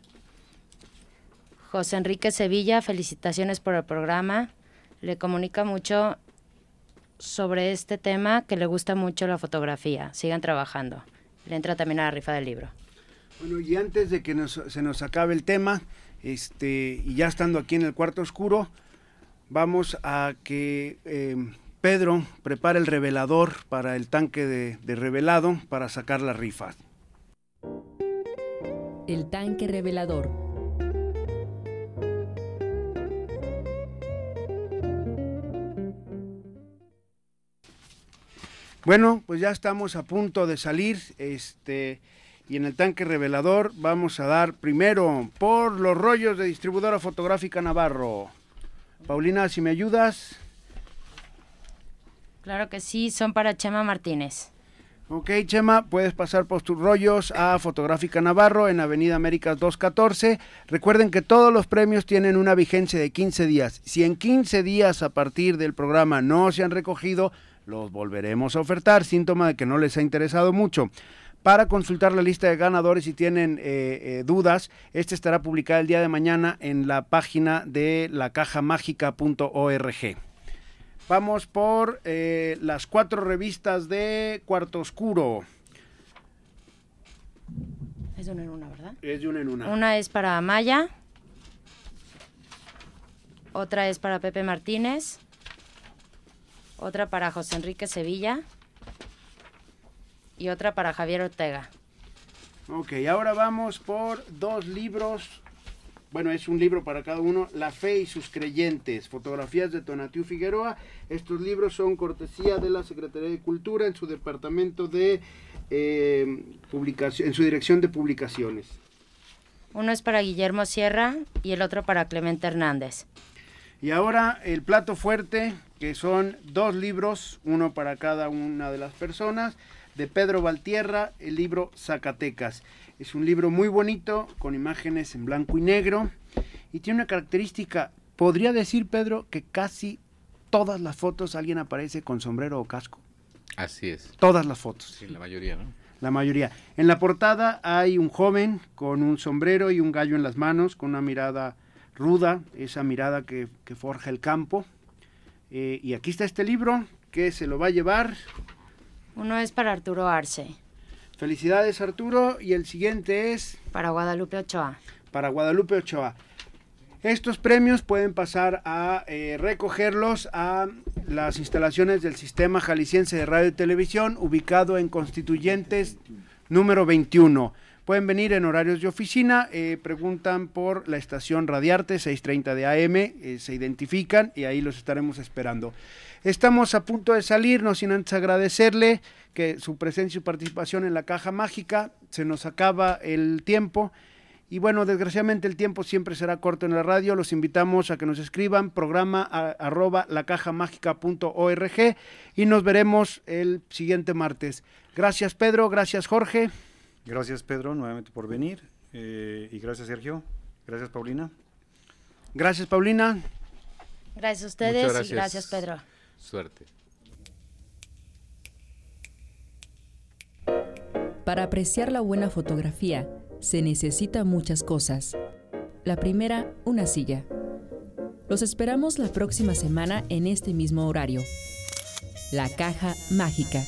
José Enrique Sevilla, felicitaciones por el programa. Le comunica mucho sobre este tema que le gusta mucho la fotografía. Sigan trabajando. Le entra también a la rifa del libro. Bueno, y antes de que se nos acabe el tema, este, y ya estando aquí en el cuarto oscuro, vamos a que em, Pedro prepare el revelador para el tanque de, de revelado para sacar la rifa. El tanque revelador. Bueno, pues ya estamos a punto de salir. Este, y en el tanque revelador vamos a dar primero por los rollos de distribuidora fotográfica Navarro. Paulina, si me ayudas. Claro que sí, son para Chema Martínez. Ok, Chema, puedes pasar por tus rollos a Fotográfica Navarro en Avenida Américas 214. Recuerden que todos los premios tienen una vigencia de 15 días. Si en 15 días a partir del programa no se han recogido, los volveremos a ofertar, síntoma de que no les ha interesado mucho. Para consultar la lista de ganadores si tienen eh, eh, dudas, este estará publicado el día de mañana en la página de lacajamágica.org. Vamos por eh, las cuatro revistas de Cuarto Oscuro. Es de una en una, ¿verdad? Es de una en una. Una es para Amaya, otra es para Pepe Martínez, otra para José Enrique Sevilla y otra para Javier Ortega. Ok, ahora vamos por dos libros. Bueno, es un libro para cada uno, La fe y sus creyentes, fotografías de Tonatiu Figueroa. Estos libros son cortesía de la Secretaría de Cultura en su departamento de eh, publicación, en su dirección de publicaciones. Uno es para Guillermo Sierra y el otro para Clemente Hernández. Y ahora el plato fuerte que son dos libros, uno para cada una de las personas, de Pedro Valtierra, el libro Zacatecas. Es un libro muy bonito, con imágenes en blanco y negro, y tiene una característica, podría decir Pedro, que casi todas las fotos alguien aparece con sombrero o casco. Así es. Todas las fotos. Sí, la mayoría, ¿no? La mayoría. En la portada hay un joven con un sombrero y un gallo en las manos, con una mirada ruda, esa mirada que, que forja el campo, eh, y aquí está este libro que se lo va a llevar. Uno es para Arturo Arce. Felicidades Arturo y el siguiente es... Para Guadalupe Ochoa. Para Guadalupe Ochoa. Estos premios pueden pasar a eh, recogerlos a las instalaciones del Sistema Jalisciense de Radio y Televisión ubicado en Constituyentes número 21. Pueden venir en horarios de oficina, eh, preguntan por la estación Radiarte 630 de AM, eh, se identifican y ahí los estaremos esperando. Estamos a punto de salir, no sin antes agradecerle que su presencia y su participación en la caja mágica, se nos acaba el tiempo. Y bueno, desgraciadamente el tiempo siempre será corto en la radio. Los invitamos a que nos escriban programa arroba lacajamágica.org y nos veremos el siguiente martes. Gracias Pedro, gracias Jorge. Gracias, Pedro, nuevamente por venir. Eh, y gracias, Sergio. Gracias, Paulina. Gracias, Paulina. Gracias a ustedes y gracias, Pedro. Suerte. Para apreciar la buena fotografía se necesita muchas cosas. La primera, una silla. Los esperamos la próxima semana en este mismo horario. La caja mágica.